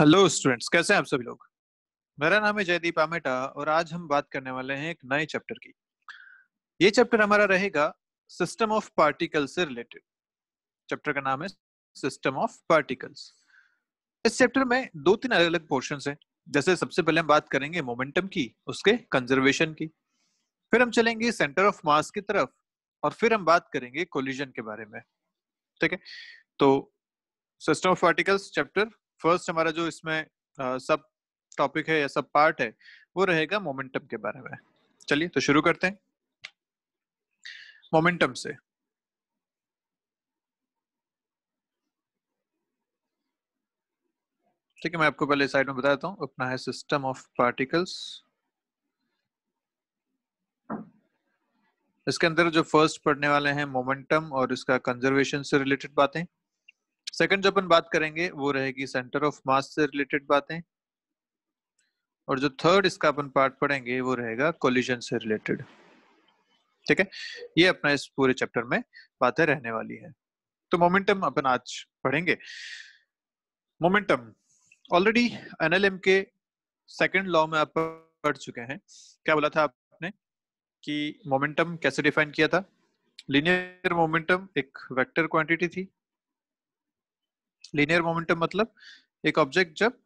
Hello students कैसे हैं आप सभी लोग मेरा नाम है जयदीप आमेटा और आज हम बात करने वाले हैं एक नए चैप्टर की ये चैप्टर हमारा रहेगा सिस्टम ऑफ पार्टिकल से रिलेटेड चैप्टर का नाम है सिस्टम ऑफ पार्टिकल्स इस चैप्टर में दो तीन अलग अलग पोर्शन है जैसे सबसे पहले हम बात करेंगे मोमेंटम की उसके कंजर्वेशन की फिर हम चलेंगे सेंटर ऑफ मास की तरफ और फिर हम बात करेंगे कोलिजन के बारे में ठीक है तो system of particles chapter first हमारा जो इसमें सब टॉपिक है या सब पार्ट है वो रहेगा मोमेंटम के बारे में चलिए तो शुरू करते हैं मोमेंटम से ठीक है मैं आपको पहले साइड में बता देता हूँ अपना है सिस्टम ऑफ पार्टिकल्स इसके अंदर जो फर्स्ट पढ़ने वाले हैं मोमेंटम और इसका कंजर्वेशन से रिलेटेड बातें सेकंड जो अपन बात करेंगे वो रहेगी सेंटर ऑफ मास से रिलेटेड बातें और जो थर्ड इसका अपन पार्ट पढ़ेंगे वो रहेगा कोलिजन से रिलेटेड ठीक है ये अपना इस पूरे चैप्टर में बातें रहने वाली है तो मोमेंटम अपन आज पढ़ेंगे मोमेंटम ऑलरेडी एनएलएम के सेकंड लॉ में आप पढ़ चुके हैं क्या बोला था आपने कि मोमेंटम कैसे डिफाइन किया था लीनियर मोमेंटम एक वेक्टर क्वांटिटी थी लीनियर मोमेंटम मतलब एक ऑब्जेक्ट जब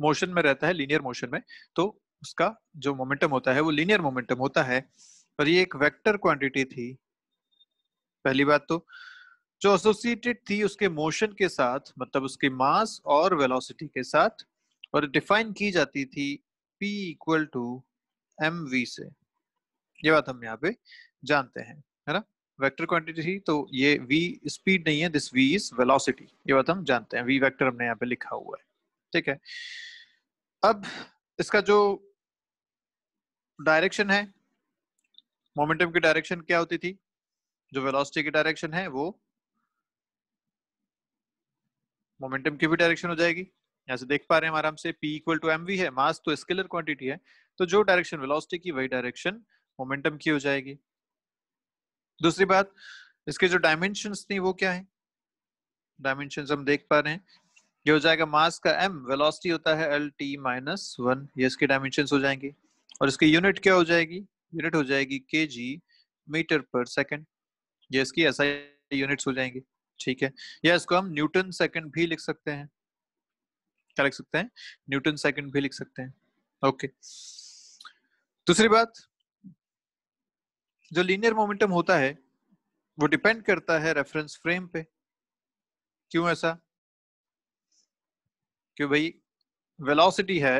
मोशन में रहता है लीनियर मोशन में तो उसका जो मोमेंटम होता है वो लीनियर मोमेंटम होता है और ये एक वेक्टर क्वांटिटी थी पहली बात तो जो एसोसिएटेड थी उसके मोशन के साथ मतलब उसके मास और वेलोसिटी के साथ और डिफाइन की जाती थी P equal to M V से ये बात हम यहाँ पे जानते हैं वेक्टर क्वांटिटी थी तो ये v स्पीड नहीं है दिस v इज वेलोसिटी ये बात हम जानते हैं v वेक्टर हमने यहाँ पे लिखा हुआ है ठीक है अब इसका जो डायरेक्शन है मोमेंटम की डायरेक्शन क्या होती थी जो वेलोसिटी की डायरेक्शन है वो मोमेंटम की भी डायरेक्शन हो जाएगी यहां से देख पा रहे हैं आराम से p इक्वल टू एम है मास तो स्केलर क्वांटिटी है तो जो डायरेक्शन वेलोसिटी की वही डायरेक्शन मोमेंटम की हो जाएगी दूसरी बात इसके जो डायमेंशन थी वो क्या है डायमेंशन हम देख पा रहे हैं ये हो जाएगा मास का एम वेलोसिटी होता है एल टी माइनस वन ये इसके डायमेंशन हो जाएंगे और इसकी यूनिट क्या हो जाएगी यूनिट हो जाएगी के जी मीटर पर सेकेंड ये इसकी ऐसा यूनिट्स हो जाएंगे ठीक है या इसको हम न्यूटन सेकेंड भी लिख सकते हैं क्या लिख सकते हैं न्यूटन सेकेंड भी लिख सकते हैं ओके दूसरी बात जो लीनियर मोमेंटम होता है वो डिपेंड करता है रेफरेंस फ्रेम पे क्यों ऐसा क्यों भाई वेलोसिटी है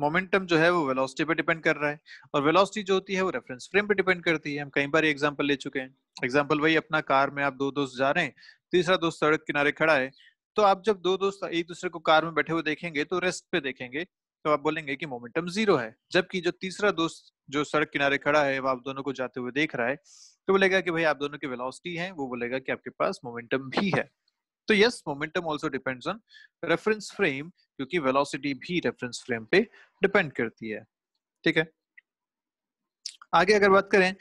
मोमेंटम जो है वो वेलोसिटी पे डिपेंड कर रहा है और वेलोसिटी जो होती है वो रेफरेंस फ्रेम पे डिपेंड करती है हम कई बार एग्जांपल ले चुके हैं एग्जांपल वही अपना कार में आप दो दोस्त जा रहे हैं तीसरा दोस्त सड़क किनारे खड़ा है तो आप जब दो दोस्त एक दूसरे को कार में बैठे हुए देखेंगे तो रेस्ट पे देखेंगे तो आप बोलेंगे कि मोमेंटम जीरो है जबकि जो तीसरा दोस्त जो सड़क किनारे खड़ा है वो आप दोनों को जाते हुए देख रहा है तो बोलेगा कि भाई आप दोनों की वेलोसिटी है वो बोलेगा कि आपके पास मोमेंटम भी है तो yes momentum also depends on reference frame क्योंकि वेलोसिटी भी रेफरेंस फ्रेम पे डिपेंड करती है ठीक है आगे अगर बात करें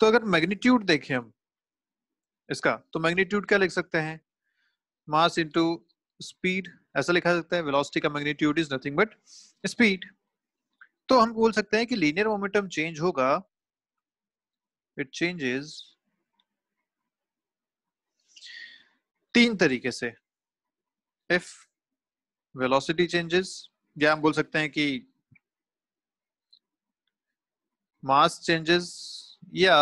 तो अगर मैग्नीट्यूड देखें हम इसका तो मैग्नीट्यूड क्या लिख सकते हैं मास इंटू स्पीड ऐसा लिखा सकते हैं वेलोसिटी का magnitude is nothing but speed तो हम बोल सकते हैं कि लीनियर मोमेंटम चेंज होगा इट चेंजेस तीन तरीके से इफ वेलोसिटी चेंजेस या हम बोल सकते हैं कि मास चेंजेस या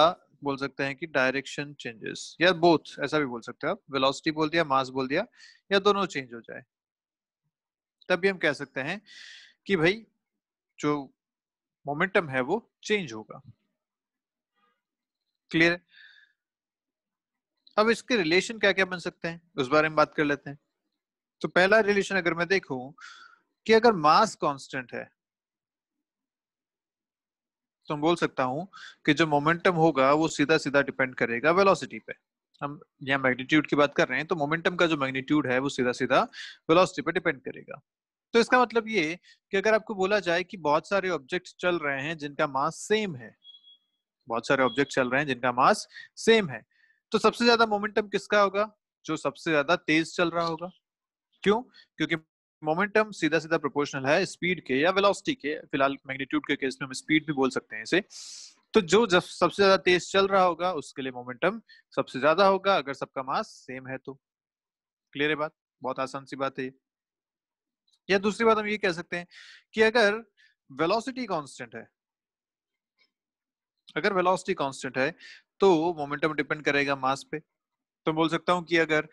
बोल सकते हैं कि डायरेक्शन चेंजेस या बोथ ऐसा भी बोल सकते हैं आप वेलोसिटी बोल दिया मास बोल दिया या दोनों चेंज हो जाए तब भी हम कह सकते हैं कि भाई जो मोमेंटम है वो चेंज होगा क्लियर अब इसके रिलेशन क्या क्या बन सकते हैं उस बारे में बात कर लेते हैं तो पहला रिलेशन अगर मैं देखूं कि अगर मास कांस्टेंट है तो हम बोल सकता हूं कि जो मोमेंटम होगा वो सीधा सीधा डिपेंड करेगा वेलोसिटी पे हम यहाँ मैग्नीट्यूड की बात कर रहे हैं तो मोमेंटम का जो मैग्नीट्यूड है वो सीधा सीधा वेलोसिटी पे डिपेंड करेगा तो इसका मतलब ये कि अगर आपको बोला जाए कि बहुत सारे ऑब्जेक्ट्स चल रहे हैं जिनका मास सेम है बहुत सारे ऑब्जेक्ट चल रहे हैं जिनका मास सेम है तो सबसे ज्यादा मोमेंटम किसका होगा जो सबसे ज्यादा तेज चल रहा होगा क्यों क्योंकि मोमेंटम सीधा सीधा प्रोपोर्शनल है स्पीड के या वेलोसिटी के फिलहाल मैग्नीट्यूड के केस में हम स्पीड भी बोल सकते हैं इसे तो जो जब सबसे ज्यादा तेज चल रहा होगा उसके लिए मोमेंटम सबसे ज्यादा होगा अगर सबका मास सेम है तो क्लियर है बात बहुत आसान सी बात है या दूसरी बात हम ये कह सकते हैं कि अगर वेलोसिटी कांस्टेंट है अगर वेलोसिटी कांस्टेंट है तो मोमेंटम डिपेंड करेगा मास पे तो बोल सकता हूं कि अगर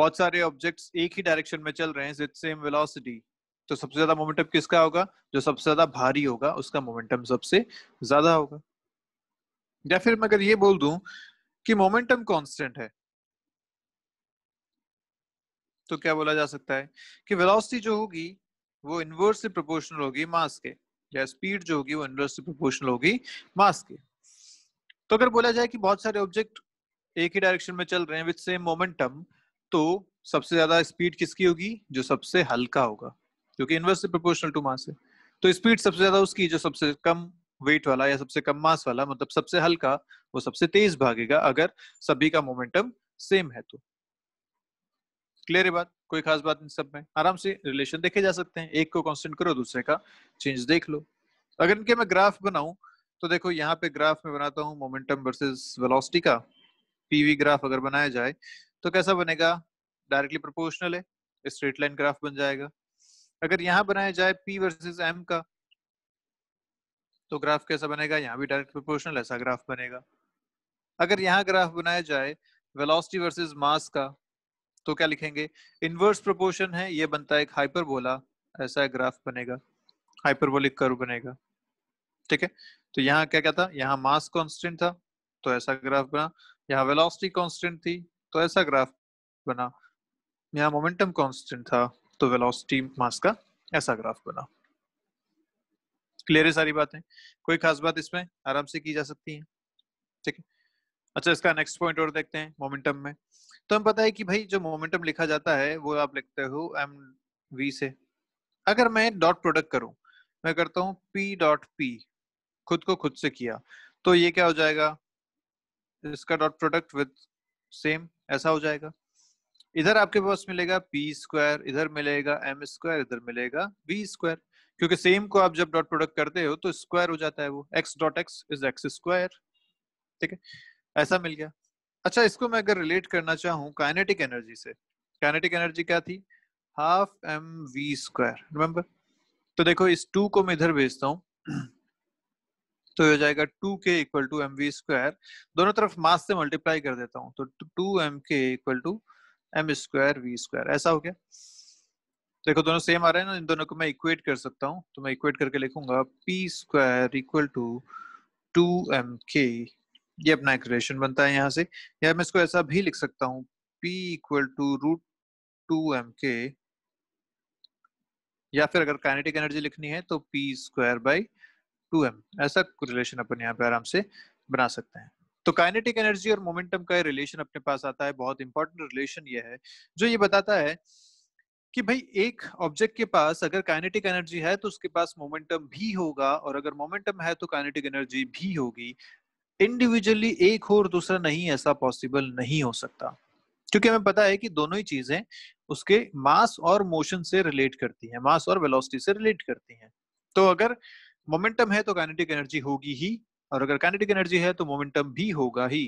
बहुत सारे ऑब्जेक्ट्स एक ही डायरेक्शन में चल रहे हैं सेम वेलोसिटी तो सबसे ज्यादा मोमेंटम किसका होगा जो सबसे ज्यादा भारी होगा उसका मोमेंटम सबसे ज्यादा होगा या फिर मैं अगर ये बोल दूं कि मोमेंटम कांस्टेंट है तो क्या बोला जा सकता है कि वेलोसिटी जो होगी वो इन्वर्सली प्रोपोर्शनल होगी मास के या स्पीड जो होगी वो इन्वर्सली प्रोपोर्शनल होगी मास के तो अगर बोला जाए कि बहुत सारे ऑब्जेक्ट एक ही डायरेक्शन में चल रहे हैं विद सेम मोमेंटम तो सबसे ज्यादा स्पीड किसकी होगी जो सबसे हल्का होगा क्योंकि इन्वर्सली प्रोपोर्शनल टू मास है तो स्पीड सबसे ज्यादा उसकी जो सबसे कम वेट वाला या सबसे कम मास वाला मतलब सबसे हल्का वो सबसे तेज भागेगा अगर सभी का मोमेंटम सेम है तो क्लियर है बात कोई खास बात नहीं सब में आराम से रिलेशन देखे जा सकते हैं एक को कॉन्स्टेंट करो दूसरे का चेंज देख लो अगर इनके मैं ग्राफ बनाऊं तो देखो यहाँ पे ग्राफ में बनाता हूँ मोमेंटम वर्सेस वेलोसिटी का पीवी ग्राफ अगर बनाया जाए तो कैसा बनेगा डायरेक्टली प्रोपोर्शनल है स्ट्रेट लाइन ग्राफ बन जाएगा अगर यहाँ बनाया जाए पी वर्सेस एम का तो ग्राफ कैसा बनेगा यहाँ भी डायरेक्ट प्रोपोर्शनल ऐसा ग्राफ बनेगा अगर यहाँ ग्राफ बनाया जाए वेलोसिटी वर्सेस मास का तो क्या लिखेंगे इनवर्स प्रोपोर्शन है ये बनता है एक हाइपरबोला ऐसा ग्राफ बनेगा हाइपरबोलिक कर्व बनेगा ठीक है तो यहाँ क्या क्या था यहाँ मास कांस्टेंट था तो ऐसा ग्राफ बना यहाँ वेलोसिटी कांस्टेंट थी तो ऐसा ग्राफ बना यहाँ मोमेंटम कांस्टेंट था तो वेलोसिटी मास का ऐसा ग्राफ बना क्लियर है सारी बातें कोई खास बात इसमें आराम से की जा सकती है ठीक है अच्छा इसका नेक्स्ट पॉइंट और देखते हैं मोमेंटम में तो हमें पता है कि भाई जो मोमेंटम लिखा जाता है वो आप लिखते हो एम वी से अगर मैं डॉट प्रोडक्ट करूं मैं करता हूं पी डॉट पी खुद को खुद से किया तो ये क्या हो जाएगा इसका डॉट प्रोडक्ट विद सेम ऐसा हो जाएगा इधर आपके पास मिलेगा पी स्क्वायर इधर मिलेगा एम स्क्वायर इधर मिलेगा बी स्क्वायर क्योंकि सेम को आप जब डॉट प्रोडक्ट करते हो तो स्क्वायर हो जाता है वो X dot X is X square ठीक है ऐसा मिल गया अच्छा इसको मैं अगर रिलेट करना चाहूँ काइनेटिक एनर्जी से काइनेटिक एनर्जी क्या थी half M V square remember तो देखो इस टू को मैं इधर भेजता हूँ तो हो जाएगा two K equal to M V square दोनों तरफ मास से मल्टीप्लाई कर देता हूँ तो two M K equal to M square V square ऐसा हो गया देखो दोनों सेम आ रहे हैं ना इन दोनों को मैं इक्वेट कर सकता हूँ तो मैं इक्वेट करके लिखूंगा P square equal to two M K ये अपना एक्सप्रेशन बनता है यहाँ से या मैं इसको ऐसा भी लिख सकता हूँ P equal to root two M K या फिर अगर काइनेटिक एनर्जी लिखनी है तो P square by two M ऐसा रिलेशन अपन यहाँ पे आराम से बना सकते हैं तो काइनेटिक एनर्जी और मोमेंटम का रिलेशन अपने पास आता है बहुत इंपॉर्टेंट रिलेशन ये है जो ये बताता है कि भाई एक ऑब्जेक्ट के पास अगर काइनेटिक एनर्जी है तो उसके पास मोमेंटम भी होगा और अगर मोमेंटम है तो काइनेटिक एनर्जी भी होगी इंडिविजुअली एक हो और दूसरा नहीं ऐसा पॉसिबल नहीं हो सकता क्योंकि हमें पता है कि दोनों ही चीजें उसके मास और मोशन से रिलेट करती हैं मास और वेलोसिटी से रिलेट करती हैं तो अगर मोमेंटम है तो काइनेटिक एनर्जी होगी ही और अगर काइनेटिक एनर्जी है तो मोमेंटम भी होगा ही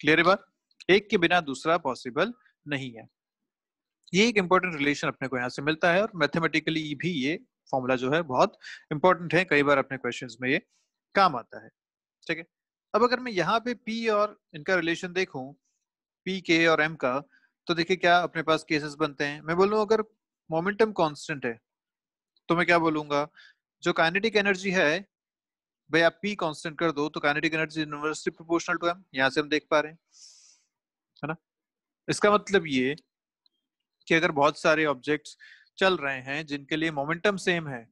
क्लियर है बात एक के बिना दूसरा पॉसिबल नहीं है ये एक इंपॉर्टेंट रिलेशन अपने को यहाँ से मिलता है और मैथमेटिकली भी ये फॉर्मूला जो है बहुत इंपॉर्टेंट है कई बार अपने क्वेश्चंस में ये काम आता है ठीक है अब अगर मैं यहाँ पे पी और इनका रिलेशन देखूं पी के और एम का तो देखिए क्या अपने पास केसेस बनते हैं मैं बोलूँ अगर मोमेंटम कांस्टेंट है तो मैं क्या बोलूंगा जो काइनेटिक एनर्जी है भाई आप पी कांस्टेंट कर दो तो kinetic energy university proportional to M यहाँ से हम देख पा रहे हैं है ना इसका मतलब ये कि अगर बहुत सारे ऑब्जेक्ट्स चल रहे हैं जिनके लिए मोमेंटम सेम है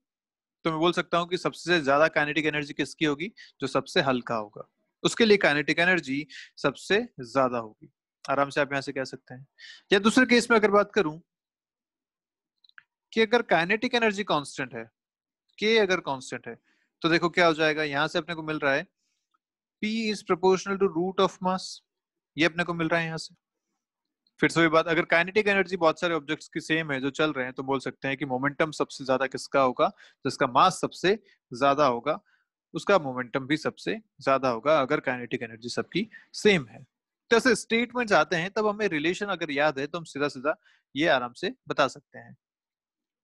तो मैं बोल सकता हूँ कि सबसे ज्यादा काइनेटिक एनर्जी किसकी होगी जो सबसे हल्का होगा उसके लिए काइनेटिक एनर्जी सबसे ज्यादा होगी आराम से आप यहां से कह सकते हैं या दूसरे केस में अगर बात करूं कि अगर काइनेटिक एनर्जी कांस्टेंट है के अगर कांस्टेंट है तो देखो क्या हो जाएगा यहां से अपने को मिल रहा है P is proportional to root of mass ये अपने को मिल रहा है यहां से फिर से बात अगर काइनेटिक एनर्जी बहुत सारे ऑब्जेक्ट्स की सेम है जो चल रहे हैं तो बोल सकते हैं कि मोमेंटम सबसे ज्यादा किसका होगा जिसका मास सबसे ज्यादा होगा उसका मोमेंटम भी सबसे ज्यादा होगा अगर काइनेटिक एनर्जी सबकी सेम है तो ऐसे स्टेटमेंट्स आते हैं तब हमें रिलेशन अगर याद है तो हम सीधा सीधा ये आराम से बता सकते हैं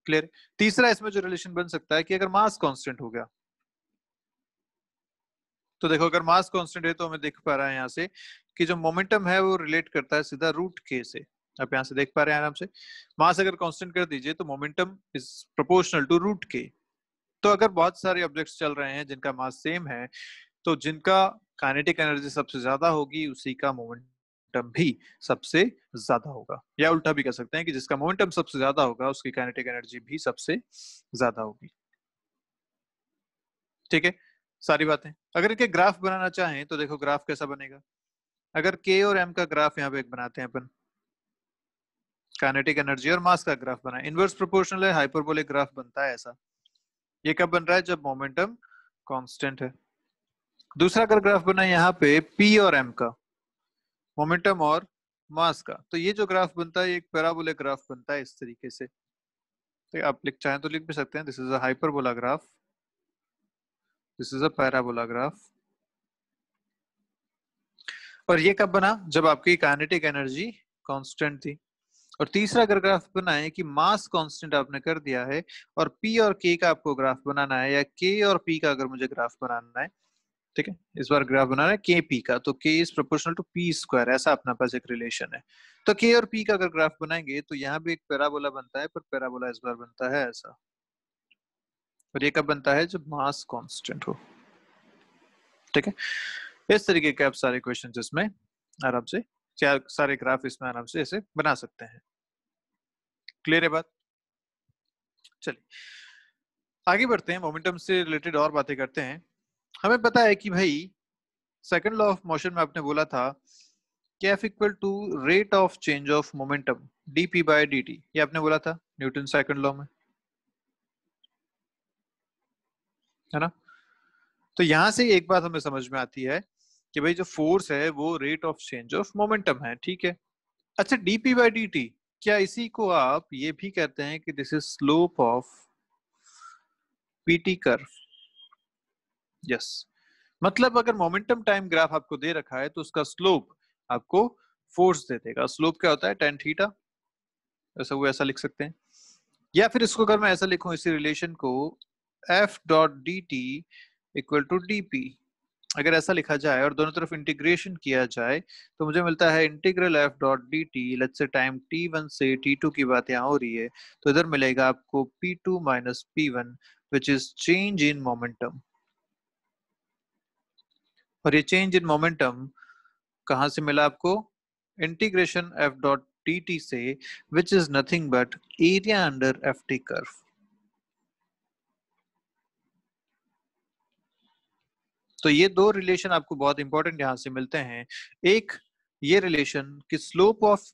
क्लियर तीसरा इसमें जो रिलेशन बन सकता है कि अगर मास कांस्टेंट हो गया तो देखो अगर मास कांस्टेंट है तो हमें देख पा रहा है यहाँ से कि जो मोमेंटम है वो रिलेट करता है सीधा रूट के से आप यहाँ से देख पा रहे हैं आराम से मास अगर कांस्टेंट कर दीजिए तो momentum is proportional to root K तो अगर बहुत सारे ऑब्जेक्ट्स चल रहे हैं जिनका मास सेम है तो जिनका काइनेटिक एनर्जी सबसे ज्यादा होगी उसी का मोमेंटम भी सबसे ज्यादा होगा या उल्टा भी कह सकते हैं कि जिसका मोमेंटम सबसे ज्यादा होगा उसकी काइनेटिक एनर्जी भी सबसे ज्यादा होगी ठीक है सारी बातें अगर इनके ग्राफ बनाना चाहें तो देखो ग्राफ कैसा बनेगा अगर के और एम का ग्राफ यहाँ पे एक बनाते हैं अपन काइनेटिक एनर्जी और मास का ग्राफ बना इनवर्स प्रोपोर्शनल है हाइपरबोलिक ग्राफ बनता है ऐसा ये कब बन रहा है जब मोमेंटम कांस्टेंट है दूसरा अगर ग्राफ बना यहाँ पे पी और एम का मोमेंटम और मास का तो ये जो ग्राफ बनता है एक पैराबोलिक ग्राफ बनता है इस तरीके से तो आप लिख चाहें तो लिख भी सकते हैं this is a hyperbola graph this is a parabola graph और ये कब बना जब आपकी काइनेटिक एनर्जी कांस्टेंट थी और तीसरा अगर ग्राफ बनाए कि मास कांस्टेंट आपने कर दिया है और पी और के का आपको ग्राफ बनाना है या के और पी का अगर मुझे ग्राफ बनाना है ठीक है इस बार ग्राफ बनाना है के पी का तो K is proportional to P square ऐसा अपना पास एक रिलेशन है तो के और पी का अगर ग्राफ बनाएंगे तो यहाँ भी एक पैराबोला बनता है पर पैराबोला इस बार बनता है ऐसा और ये कब बनता है जब मास कांस्टेंट हो ठीक है इस तरीके के आप सारे क्वेश्चन इसमें आराम से चार सारे ग्राफ इसमें आराम से ऐसे बना सकते हैं क्लियर है बात चलिए आगे बढ़ते हैं मोमेंटम से रिलेटेड और बातें करते हैं हमें पता है कि भाई सेकंड लॉ ऑफ मोशन में आपने बोला था कैफ F equal to rate of change of momentum DP by T ये आपने बोला था न्यूटन सेकंड लॉ में है ना तो यहां से एक बात हमें समझ में आती है कि भाई जो फोर्स है वो rate of change of momentum है ठीक है अच्छा डीपी बाई डी टी क्या इसी को आप ये भी कहते हैं कि this is slope of PT curve yes मतलब अगर मोमेंटम टाइम ग्राफ आपको दे रखा है तो उसका स्लोप आपको फोर्स दे देगा स्लोप क्या होता है टेन थीटा ऐसा वो ऐसा लिख सकते हैं या फिर इसको अगर मैं ऐसा लिखूं इसी रिलेशन को F dot D T equal to D P अगर ऐसा लिखा जाए और दोनों तरफ इंटीग्रेशन किया जाए तो मुझे मिलता है integral F dot D T let say time T one से टी टू की बात यहाँ हो रही है तो इधर मिलेगा आपको P two minus P one which is change in momentum और ये चेंज इन मोमेंटम कहाँ से मिला आपको integration F dot D T से which is nothing but area under F T curve तो ये दो रिलेशन आपको बहुत इंपॉर्टेंट यहां से मिलते हैं एक ये रिलेशन कि slope of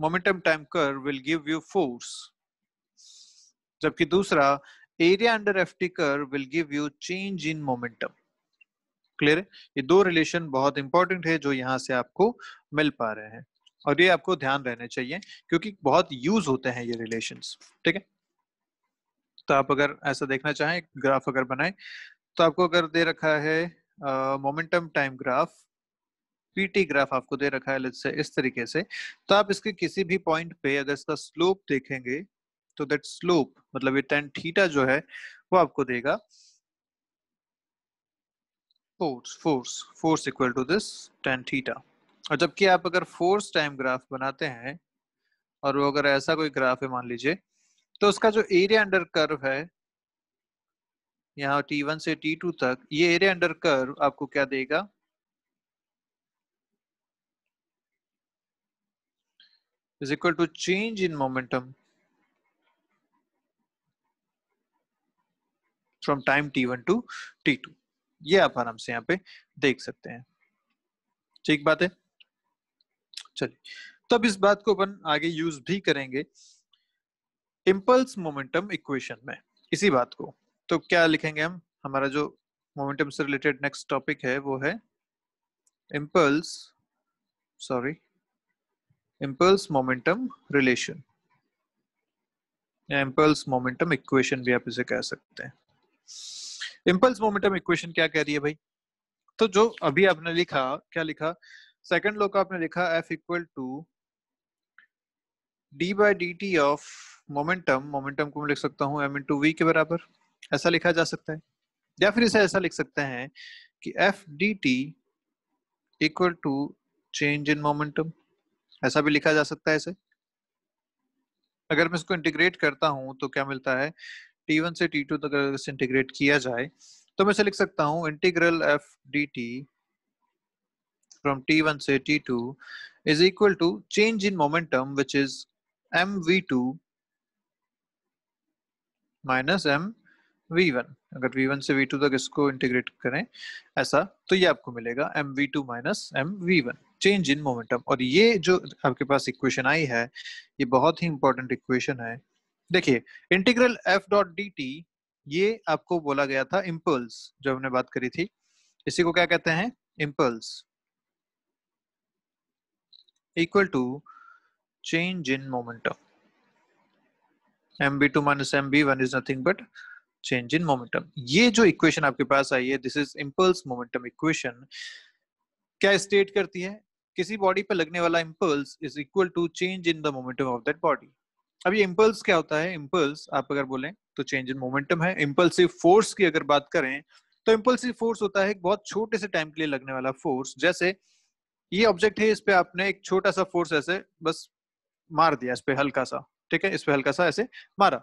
momentum time curve will give you force जबकि दूसरा area under F T curve will give you change in momentum clear ये दो रिलेशन बहुत इंपॉर्टेंट है जो यहाँ से आपको मिल पा रहे हैं और ये आपको ध्यान रहने चाहिए क्योंकि बहुत यूज होते हैं ये रिलेशन ठीक है तो आप अगर ऐसा देखना चाहें ग्राफ अगर बनाए तो आपको अगर दे रखा है momentum time graph PT graph आपको दे रखा है से इस तरीके से तो आप इसके किसी भी पॉइंट पे अगर इसका स्लोप देखेंगे तो दैट स्लोप मतलब ये टेन थीटा जो है वो आपको देगा force force force equal to this tan theta और जबकि आप अगर फोर्स टाइम ग्राफ बनाते हैं और वो अगर ऐसा कोई ग्राफ है मान लीजिए तो उसका जो एरिया अंडर कर्व है यहाँ वन से टी टू तक ये एरिया अंडर कर आपको क्या देगा to change in momentum from time T one to T two ये आप आराम से यहाँ पे देख सकते हैं ठीक बात है चलिए तो अब इस बात को अपन आगे यूज भी करेंगे इम्पल्स मोमेंटम इक्वेशन में इसी बात को तो क्या लिखेंगे हम हमारा जो मोमेंटम से रिलेटेड नेक्स्ट टॉपिक है वो है impulse sorry impulse momentum relation या इम्पल्स मोमेंटम इक्वेशन भी आप इसे कह सकते हैं इम्पल्स मोमेंटम इक्वेशन क्या कह रही है भाई तो जो अभी आपने लिखा क्या लिखा सेकंड लो का आपने लिखा F equal to D by D T of momentum momentum को मैं लिख सकता हूं एम इन टू वी के बराबर ऐसा लिखा जा सकता है या फिर इसे ऐसा लिख सकते हैं कि F D T equal to change in momentum ऐसा भी लिखा जा सकता है इसे अगर मैं इसको इंटीग्रेट करता हूं तो क्या मिलता है टी वन से टी टू तक अगर इसे इंटीग्रेट किया जाए तो मैं इसे लिख सकता हूं integral F D T from t1 से t2 is equal to change in momentum which is mv2 minus m v1 अगर v1 से v2 तक इसको इंटीग्रेट करें ऐसा तो ये आपको मिलेगा M V two minus M V one change in momentum और ये जो आपके पास इक्वेशन आई है ये बहुत ही इंपॉर्टेंट इक्वेशन है देखिए integral F dot D T ये आपको बोला गया था इम्पल्स जो हमने बात करी थी इसी को क्या कहते हैं impulse equal to change in momentum mb2 minus mb1 is nothing but change in momentum ये जो इक्वेशन आपके पास आई है this is impulse momentum equation क्या स्टेट करती है किसी बॉडी पर लगने वाला impulse is equal to change in the momentum of that body अब ये इम्पल्स क्या होता है इम्पल्स आप अगर बोलें तो चेंज इन मोमेंटम है इम्पल्सिव फोर्स की अगर बात करें तो इम्पल्सिव फोर्स होता है एक बहुत छोटे से टाइम के लिए लगने वाला फोर्स जैसे ये ऑब्जेक्ट है इस पे आपने एक छोटा सा फोर्स ऐसे बस मार दिया इस पे हल्का सा ठीक है इस पे हल्का सा ऐसे मारा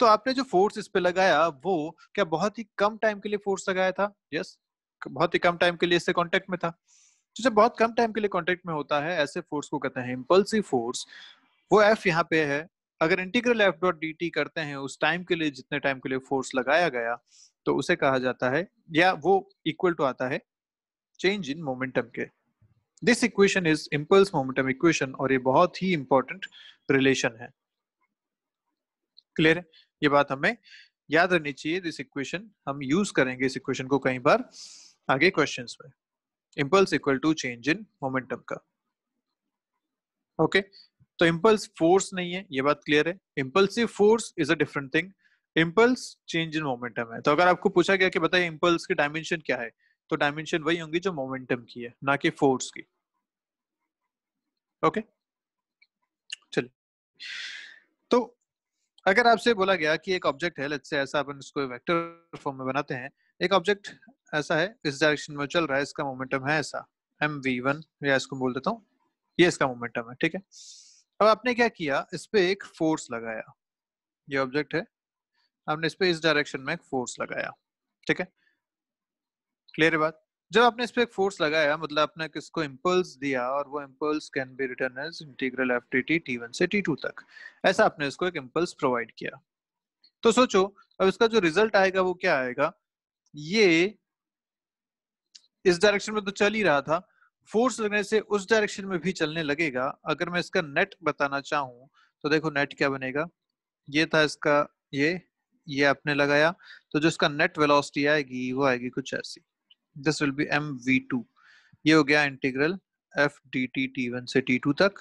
तो आपने जो फोर्स इस पे लगाया वो क्या बहुत ही कम टाइम के लिए फोर्स लगाया था यस yes? बहुत ही कम टाइम के लिए इससे कांटेक्ट में था तो जब बहुत कम टाइम के लिए कांटेक्ट में होता है ऐसे फोर्स को कहते हैं इम्पल्सिव फोर्स वो एफ यहाँ पे है अगर integral F dot D T करते हैं उस टाइम के लिए जितने टाइम के लिए फोर्स लगाया गया तो उसे कहा जाता है या वो इक्वल टू आता है चेंज इन मोमेंटम के this equation is impulse momentum equation और ये बहुत ही इंपॉर्टेंट रिलेशन है क्लियर है ये बात हमें याद रखनी चाहिए दिस इक्वेशन हम यूज करेंगे इस इक्वेशन को कई बार आगे क्वेश्चंस में impulse equal to change in momentum का ओके तो इम्पल्स फोर्स नहीं है ये बात क्लियर है impulsive force is a different thing impulse change in momentum है तो अगर आपको पूछा गया कि बताइए इम्पल्स की डायमेंशन क्या है तो डायमेंशन वही होंगी जो मोमेंटम की है ना कि फोर्स की ओके okay? चलिए अगर आपसे बोला गया कि एक ऑब्जेक्ट है लेट्स से ऐसा अपन इसको वेक्टर फॉर्म में बनाते हैं एक ऑब्जेक्ट ऐसा है इस डायरेक्शन में चल रहा है इसका मोमेंटम है ऐसा एम वी वन या इसको बोल देता हूँ ये इसका मोमेंटम है ठीक है अब आपने क्या किया इस पर एक फोर्स लगाया ये ऑब्जेक्ट है आपने इस पर इस डायरेक्शन में एक फोर्स लगाया ठीक है क्लियर है बात जब आपने इस पे एक फोर्स लगाया मतलब आपने किसको इंपल्स दिया और वो impulse can be written as integral F T T T one से टी टू तक ऐसा आपने इसको एक इंपल्स प्रोवाइड किया तो सोचो अब इसका जो रिजल्ट आएगा वो क्या आएगा ये इस डायरेक्शन में तो चल ही रहा था फोर्स लगने से उस डायरेक्शन में भी चलने लगेगा अगर मैं इसका नेट बताना चाहूं तो देखो नेट क्या बनेगा ये था इसका ये ये आपने लगाया तो जो इसका नेट वेलोसिटी आएगी वो आएगी कुछ ऐसी this will be M V two ये हो गया integral F D T T one से टी टू तक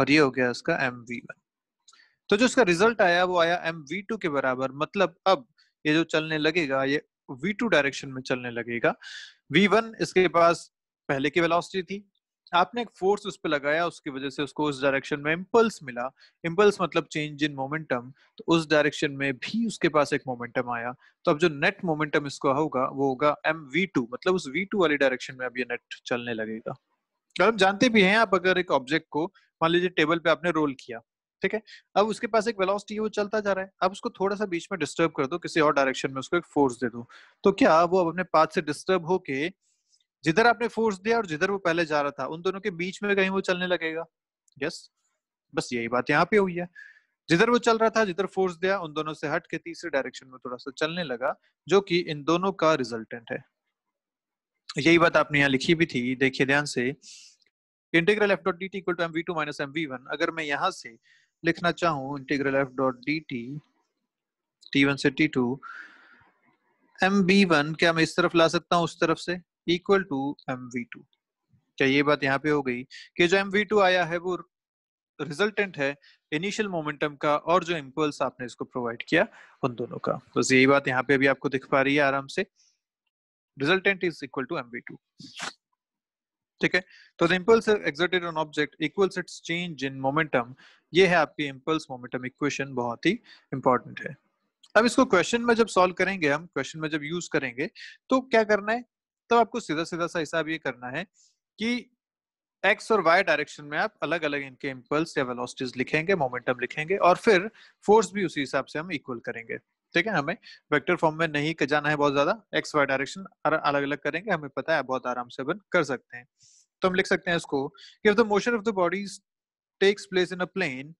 और ये हो गया इसका एम वी वन तो जो इसका रिजल्ट आया वो आया एम वी टू के बराबर मतलब अब ये जो चलने लगेगा ये वी टू डायरेक्शन में चलने लगेगा वी वन इसके पास पहले की वेलोसिटी थी आपने एक फोर्स उस पर लगाया उसकी वजह से उसको उस डायरेक्शन में इम्पल्स मिला इम्पल्स मतलब चेंज इन मोमेंटम तो उस डायरेक्शन में भी उसके पास एक मोमेंटम आया तो अब जो नेट मोमेंटम इसको होगा वो होगा एम वी टू मतलब उस वी टू वाली डायरेक्शन में अब ये नेट चलने लगेगा और तो हम जानते भी हैं आप अगर एक ऑब्जेक्ट को मान लीजिए टेबल पे आपने रोल किया ठीक है अब उसके पास एक वेलोसिटी है वो चलता जा रहा है अब उसको थोड़ा सा बीच में डिस्टर्ब कर दो किसी और डायरेक्शन में उसको एक फोर्स दे दो तो क्या वो अब अपने पाथ से डिस्टर्ब होके जिधर आपने फोर्स दिया और जिधर वो पहले जा रहा था उन दोनों के बीच में कहीं वो चलने लगेगा यस yes? बस यही बात यहाँ पे हुई है जिधर वो चल रहा था जिधर फोर्स दिया उन दोनों से हट के तीसरे डायरेक्शन में थोड़ा सा चलने लगा जो कि इन दोनों का रिजल्टेंट है यही बात आपने यहाँ लिखी भी थी देखिए ध्यान से integral F dot D T equal to M V two minus M V one अगर मैं यहाँ से लिखना चाहूं integral F dot D T T one से T two M B one क्या मैं इस तरफ ला सकता हूँ उस तरफ से equal to M V two क्या ये बात यहाँ पे हो गई कि जो एम वी टू आया है वो रिजल्टेंट है इनिशियल मोमेंटम का और जो इम्पल्स आपने इसको प्रोवाइड किया उन दोनों का तो यही बात यहाँ पे अभी आपको दिख पा रही है आराम से resultant is equal to mv2 ठीक है तो the impulse exerted on object equals its change in momentum ये है आपकी इम्पल्स मोमेंटम इक्वेशन बहुत ही इंपॉर्टेंट है अब इसको क्वेश्चन में जब सॉल्व करेंगे हम क्वेश्चन में जब यूज करेंगे तो क्या करना है तब आपको सीधा सीधा सा हिसाब ये करना है कि एक्स और वाई डायरेक्शन में आप अलग अलग इनके इम्पल्स या वेलोसिटीज लिखेंगे मोमेंटम लिखेंगे और फिर फोर्स भी उसी हिसाब से हम इक्वल करेंगे ठीक है हमें वेक्टर फॉर्म में नहीं जाना है बहुत ज्यादा एक्स वाई डायरेक्शन अलग अलग करेंगे हमें पता है बहुत आराम से अपन कर सकते हैं तो हम लिख सकते हैं इसको कि if the motion of the body takes place in a plane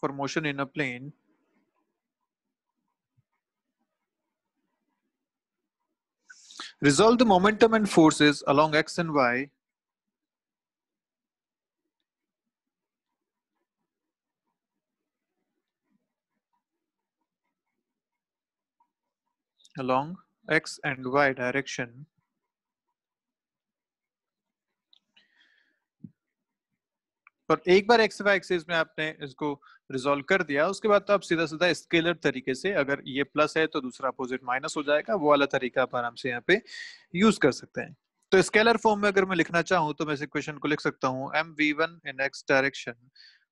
for motion in a plane Resolve the momentum and forces along x and y along x and y direction पर एक बार एक्स वाई एक्सिस में आपने इसको resolve कर दिया उसके बाद तो आप सीधा सीधा स्केलर तरीके से अगर ये प्लस है तो दूसरा अपोजिट माइनस हो जाएगा वो वाला तरीका आप आराम से यहाँ पे यूज कर सकते हैं तो स्केलर फॉर्म में अगर मैं लिखना चाहूँ तो मैं इस इक्वेशन को लिख सकता हूँ M V one in X direction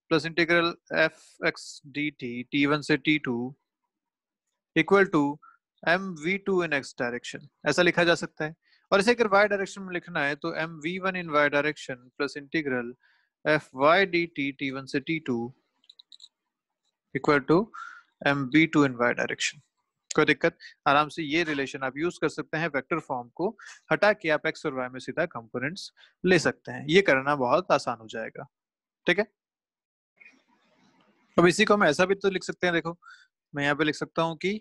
plus integral F X D T T one से T two equal to M V two in X direction ऐसा लिखा जा सकता है और इसे अगर वाई डायरेक्शन में लिखना है तो M V one in Y direction plus integral fy dt t1 से t2 equal to M B two in Y direction कोई दिक्कत आराम से ये रिलेशन आप यूज कर सकते हैं वेक्टर फॉर्म को हटा के आप एक्स और वाई में सीधा कंपोनेंट्स ले सकते हैं ये करना बहुत आसान हो जाएगा ठीक है अब इसी को हम ऐसा भी तो लिख सकते हैं देखो मैं यहाँ पे लिख सकता हूँ कि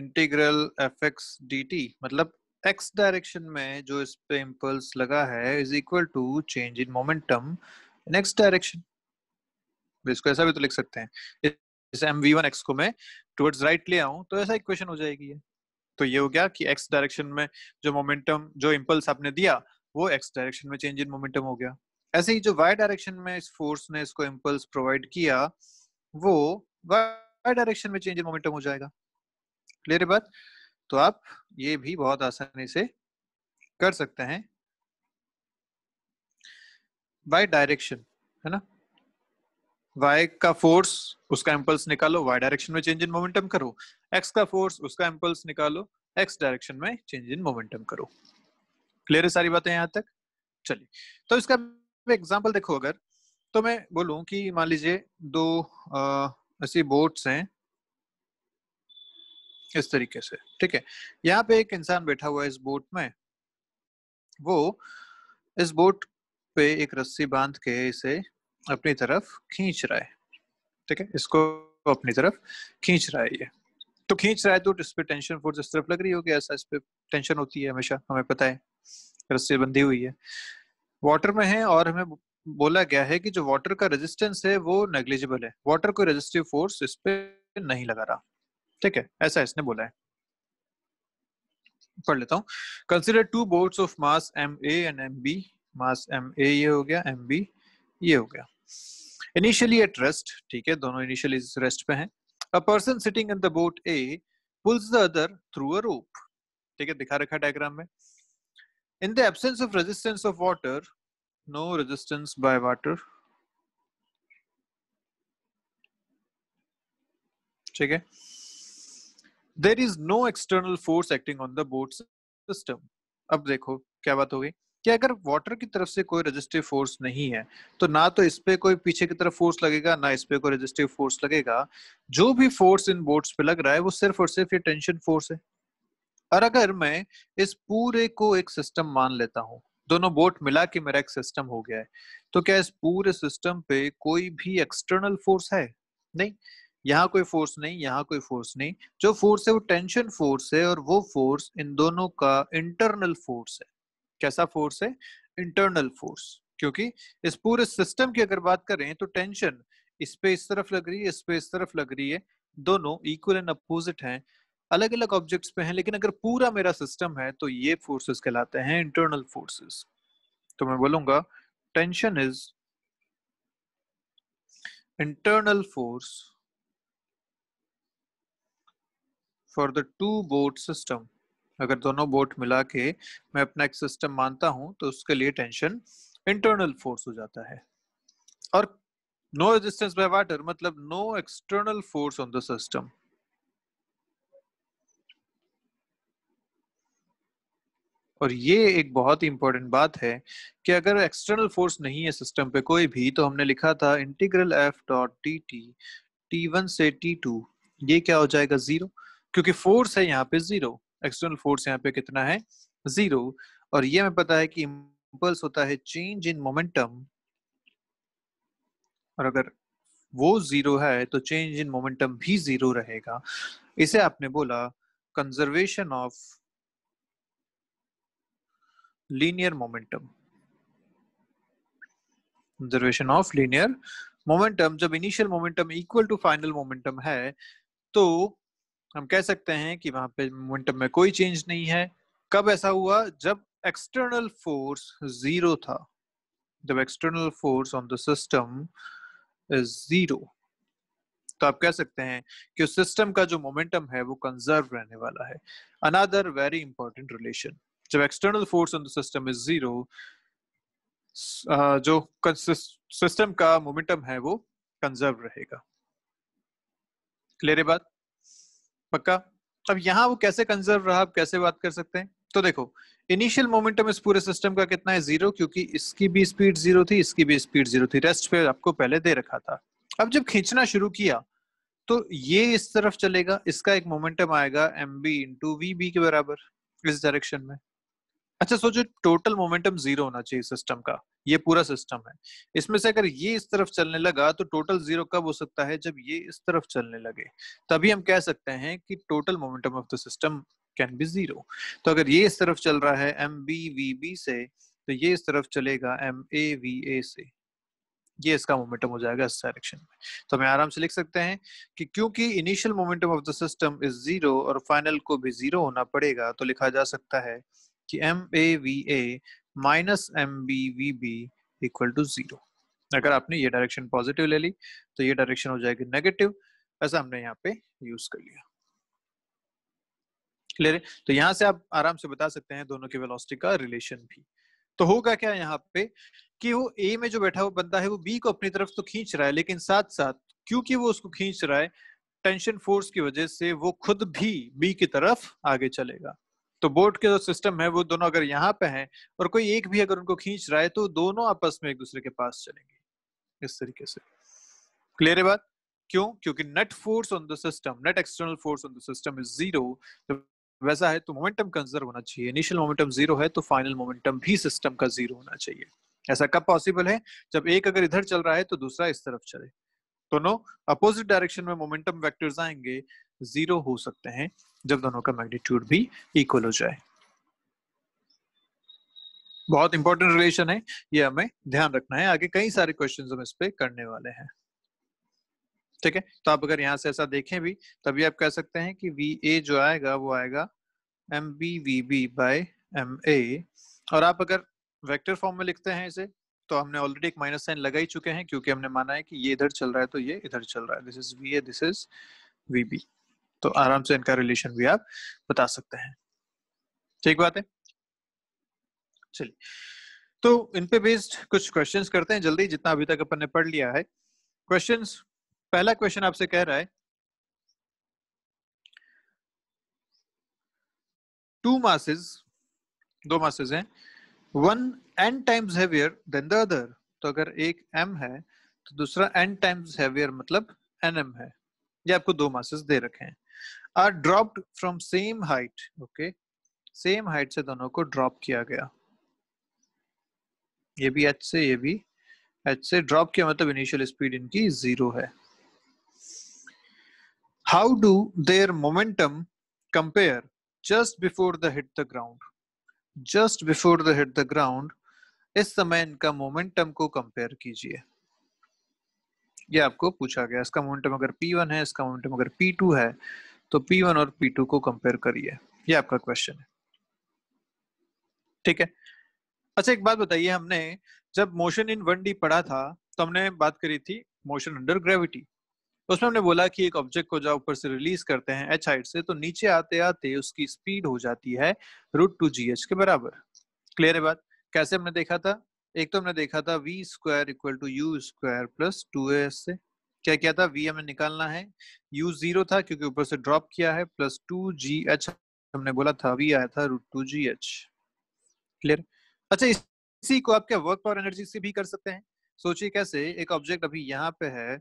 integral F X D T मतलब एक्स डायरेक्शन में जो इस पे इम्पल्स लगा है is equal to change in momentum next direction तो इसको ऐसा भी तो लिख सकते हैं इस एम वी वन एक्स को मैं टुवर्ड्स राइट ले आऊं तो ऐसा इक्वेशन हो जाएगी तो ये हो गया कि एक्स डायरेक्शन में जो मोमेंटम जो इम्पल्स आपने दिया वो एक्स डायरेक्शन में चेंज इन मोमेंटम हो गया ऐसे ही जो वाई डायरेक्शन में इस फोर्स ने इसको इम्पल्स प्रोवाइड किया वो वाई डायरेक्शन में चेंज इन मोमेंटम हो जाएगा क्लियर है बात तो आप ये भी बहुत आसानी से कर सकते हैं बाय डायरेक्शन है ना वाई का फोर्स उसका इम्पल्स निकालो वाई डायरेक्शन में चेंज इन मोमेंटम करो एक्स का फोर्स उसका इम्पल्स निकालो एक्स डायरेक्शन में चेंज इन मोमेंटम करो क्लियर है सारी बातें यहाँ तक चलिए तो इसका एग्जाम्पल देखो अगर तो मैं बोलूँ कि मान लीजिए दो ऐसी बोट्स हैं इस तरीके से ठीक है यहाँ पे एक इंसान बैठा हुआ है इस बोट में वो इस बोट पे एक रस्सी बांध के इसे अपनी तरफ खींच रहा है ठीक है इसको अपनी तरफ खींच रहा है ये तो खींच रहा है तो इस पर टेंशन फोर्स इस तरफ लग रही होगी ऐसा इस पर टेंशन होती है हमेशा हमें पता है रस्सी बंधी हुई है वाटर में है और हमें बोला गया है कि जो वाटर का रेजिस्टेंस है वो नेग्लिजिबल है वाटर को रेजिस्टिव फोर्स इस पर नहीं लगा रहा ठीक है ऐसा इसने बोला है पढ़ लेता हूँ कंसिडर टू बोर्ड of mass M A and M B mass M A ये हो गया एम बी ये हो गया इनिशियली एट रेस्ट ठीक है दोनों इनिशियली रेस्ट पे हैं a person sitting in the boat A pulls the other through a rope ठीक है दिखा रखा डायग्राम में in the absence of resistance of water no resistance by water ठीक है there is no external force acting on the boat system अब देखो क्या बात हो गई कि अगर वाटर की तरफ से कोई रजिस्टिव फोर्स नहीं है तो ना तो इस पे कोई पीछे की तरफ फोर्स लगेगा ना इस पे कोई रजिस्टिव फोर्स लगेगा जो भी फोर्स इन बोट्स पे लग रहा है वो सिर्फ और सिर्फ ये टेंशन फोर्स है और अगर मैं इस पूरे को एक सिस्टम मान लेता हूँ दोनों बोट मिला के मेरा एक सिस्टम हो गया है तो क्या इस पूरे सिस्टम पे कोई भी एक्सटर्नल फोर्स है नहीं यहाँ कोई फोर्स नहीं यहाँ कोई फोर्स नहीं जो फोर्स है वो टेंशन फोर्स है और वो फोर्स इन दोनों का इंटरनल फोर्स है कैसा फोर्स है इंटरनल फोर्स क्योंकि इस पूरे सिस्टम की अगर बात करें तो टेंशन इस पे इस तरफ लग रही है इस पे इस तरफ लग रही है दोनों इक्वल एंड अपोजिट हैं अलग अलग ऑब्जेक्ट्स पे हैं लेकिन अगर पूरा मेरा सिस्टम है तो ये फोर्सेस कहलाते हैं इंटरनल फोर्सेस तो मैं बोलूंगा tension is internal force for the two boat system अगर दोनों बोट मिला के मैं अपना एक सिस्टम मानता हूं तो उसके लिए टेंशन इंटरनल फोर्स हो जाता है और नो रेजिस्टेंस बाय वाटर मतलब no external force on the system और ये एक बहुत ही इंपॉर्टेंट बात है कि अगर एक्सटर्नल फोर्स नहीं है सिस्टम पे कोई भी तो हमने लिखा था integral F dot T T T one से टी टू ये क्या हो जाएगा जीरो क्योंकि फोर्स है यहाँ पे जीरो एक्सटर्नल फोर्स यहाँ पे कितना है जीरो और ये हमें पता है कि इम्पल्स होता है चेंज इन मोमेंटम और अगर वो जीरो है तो चेंज इन मोमेंटम भी जीरो रहेगा इसे आपने बोला conservation of linear momentum conservation of linear momentum जब initial momentum equal to final momentum है तो हम कह सकते हैं कि वहां पे मोमेंटम में कोई चेंज नहीं है कब ऐसा हुआ जब एक्सटर्नल फोर्स जीरो था जब external force on the system zero तो आप कह सकते हैं कि उस सिस्टम का जो मोमेंटम है वो कंजर्व रहने वाला है अनादर वेरी इंपॉर्टेंट रिलेशन जब external force on the system is zero जो सिस्टम का मोमेंटम है वो कंजर्व रहेगा क्लियर है बात पक्का अब यहां वो कैसे कंजर्व रहा आप कैसे बात कर सकते हैं तो देखो इनिशियल मोमेंटम इस पूरे सिस्टम का कितना है जीरो क्योंकि इसकी भी स्पीड जीरो थी इसकी भी स्पीड जीरो थी रेस्ट पे आपको पहले दे रखा था अब जब खींचना शुरू किया तो ये इस तरफ चलेगा इसका एक मोमेंटम आएगा M B into V B के बराबर इस डायरेक्शन में अच्छा सोचो टोटल मोमेंटम जीरो होना चाहिए सिस्टम का ये पूरा सिस्टम है इसमें से अगर ये इस तरफ चलने लगा तो टोटल जीरो कब हो सकता है जब ये इस तरफ चलने लगे तभी हम कह सकते हैं कि total momentum of the system can be zero तो अगर ये इस तरफ चल रहा है एम बी वी बी से तो ये इस तरफ चलेगा एम ए वी ए से ये इसका मोमेंटम हो जाएगा इस डायरेक्शन में तो हमें आराम से लिख सकते हैं कि क्योंकि initial momentum of the system is zero और फाइनल को भी जीरो होना पड़ेगा तो लिखा जा सकता है कि M A V A minus M B V B equal to zero अगर आपने ये डायरेक्शन पॉजिटिव ले ली तो ये डायरेक्शन हो जाएगी नेगेटिव ऐसा हमने यहाँ पे यूज कर लिया क्लियर है तो यहाँ से आप आराम से बता सकते हैं दोनों की वेलोसिटी का रिलेशन भी तो होगा क्या यहाँ पे कि वो ए में जो बैठा हुआ बंदा है वो बी को अपनी तरफ तो खींच रहा है लेकिन साथ साथ क्योंकि वो उसको खींच रहा है टेंशन फोर्स की वजह से वो खुद भी बी की तरफ आगे चलेगा तो बोर्ड के जो सिस्टम है वो दोनों अगर यहाँ पे हैं और कोई एक भी अगर उनको खींच रहा है तो दोनों आपस में एक दूसरे के पास चलेंगे इस तरीके से क्लियर है बात क्यों क्योंकि net force on the system net external force on the system is zero तो वैसा है तो मोमेंटम कंजर्व होना चाहिए इनिशियल मोमेंटम जीरो है तो फाइनल मोमेंटम भी सिस्टम का जीरो होना चाहिए ऐसा कब पॉसिबल है जब एक अगर इधर चल रहा है तो दूसरा इस तरफ चले दोनों तो अपोजिट डायरेक्शन में मोमेंटम वेक्टर्स आएंगे जीरो हो सकते हैं जब दोनों का मैग्नीट्यूड भी इक्वल हो जाए बहुत इंपॉर्टेंट रिलेशन है ये हमें ध्यान रखना है आगे कई सारे क्वेश्चन हम इस पर करने वाले हैं ठीक है तो आप अगर यहां से ऐसा देखें भी तभी आप कह सकते हैं कि वी ए जो आएगा वो आएगा M B V B by M A और आप अगर वेक्टर फॉर्म में लिखते हैं इसे तो हमने ऑलरेडी एक माइनस साइन लगा ही चुके हैं क्योंकि हमने माना है कि ये इधर चल रहा है तो ये इधर चल रहा है this is V A this is V B तो आराम से इनका रिलेशन भी आप बता सकते हैं ठीक बात है चलिए तो इन पे बेस्ड कुछ क्वेश्चंस करते हैं जल्दी जितना अभी तक अपन ने पढ़ लिया है क्वेश्चंस पहला क्वेश्चन आपसे कह रहा है टू मासेस दो मासेस हैं one N times heavier than the other तो अगर एक एम है तो दूसरा एन टाइम्स हैवियर मतलब एन एम है ये आपको दो मासेस दे रखे हैं are dropped from same height okay same height से दोनों को ड्रॉप किया गया ये भी एच से ये भी एच से ड्रॉप किया मतलब इनिशियल स्पीड इनकी जीरो है how do their momentum compare just before the hit the ground just before the hit the ground इस समय इनका मोमेंटम को कंपेयर कीजिए ये आपको पूछा गया इसका मोमेंटम अगर P1 है इसका मोमेंटम अगर P2 है तो P1 और P2 को कंपेयर करिए ये आपका क्वेश्चन है ठीक है अच्छा एक बात बताइए हमने जब मोशन इन वन डी पढ़ा था तो हमने बात करी थी मोशन अंडर ग्रेविटी उसमें हमने बोला कि एक ऑब्जेक्ट को जब ऊपर से रिलीज करते हैं एच हाइट से तो नीचे आते आते उसकी स्पीड हो जाती है रूट टू जी एच के बराबर क्लियर है बात कैसे हमने देखा था एक तो हमने देखा था V square equal to U square plus two A S से क्या क्या था वी हमें निकालना है यू जीरो था क्योंकि ऊपर से ड्रॉप किया है प्लस टू जी एच हमने बोला था वी आया था root two G H clear अच्छा इसी को आप क्या वर्क पावर एनर्जी से भी कर सकते हैं सोचिए कैसे एक ऑब्जेक्ट अभी यहाँ पे है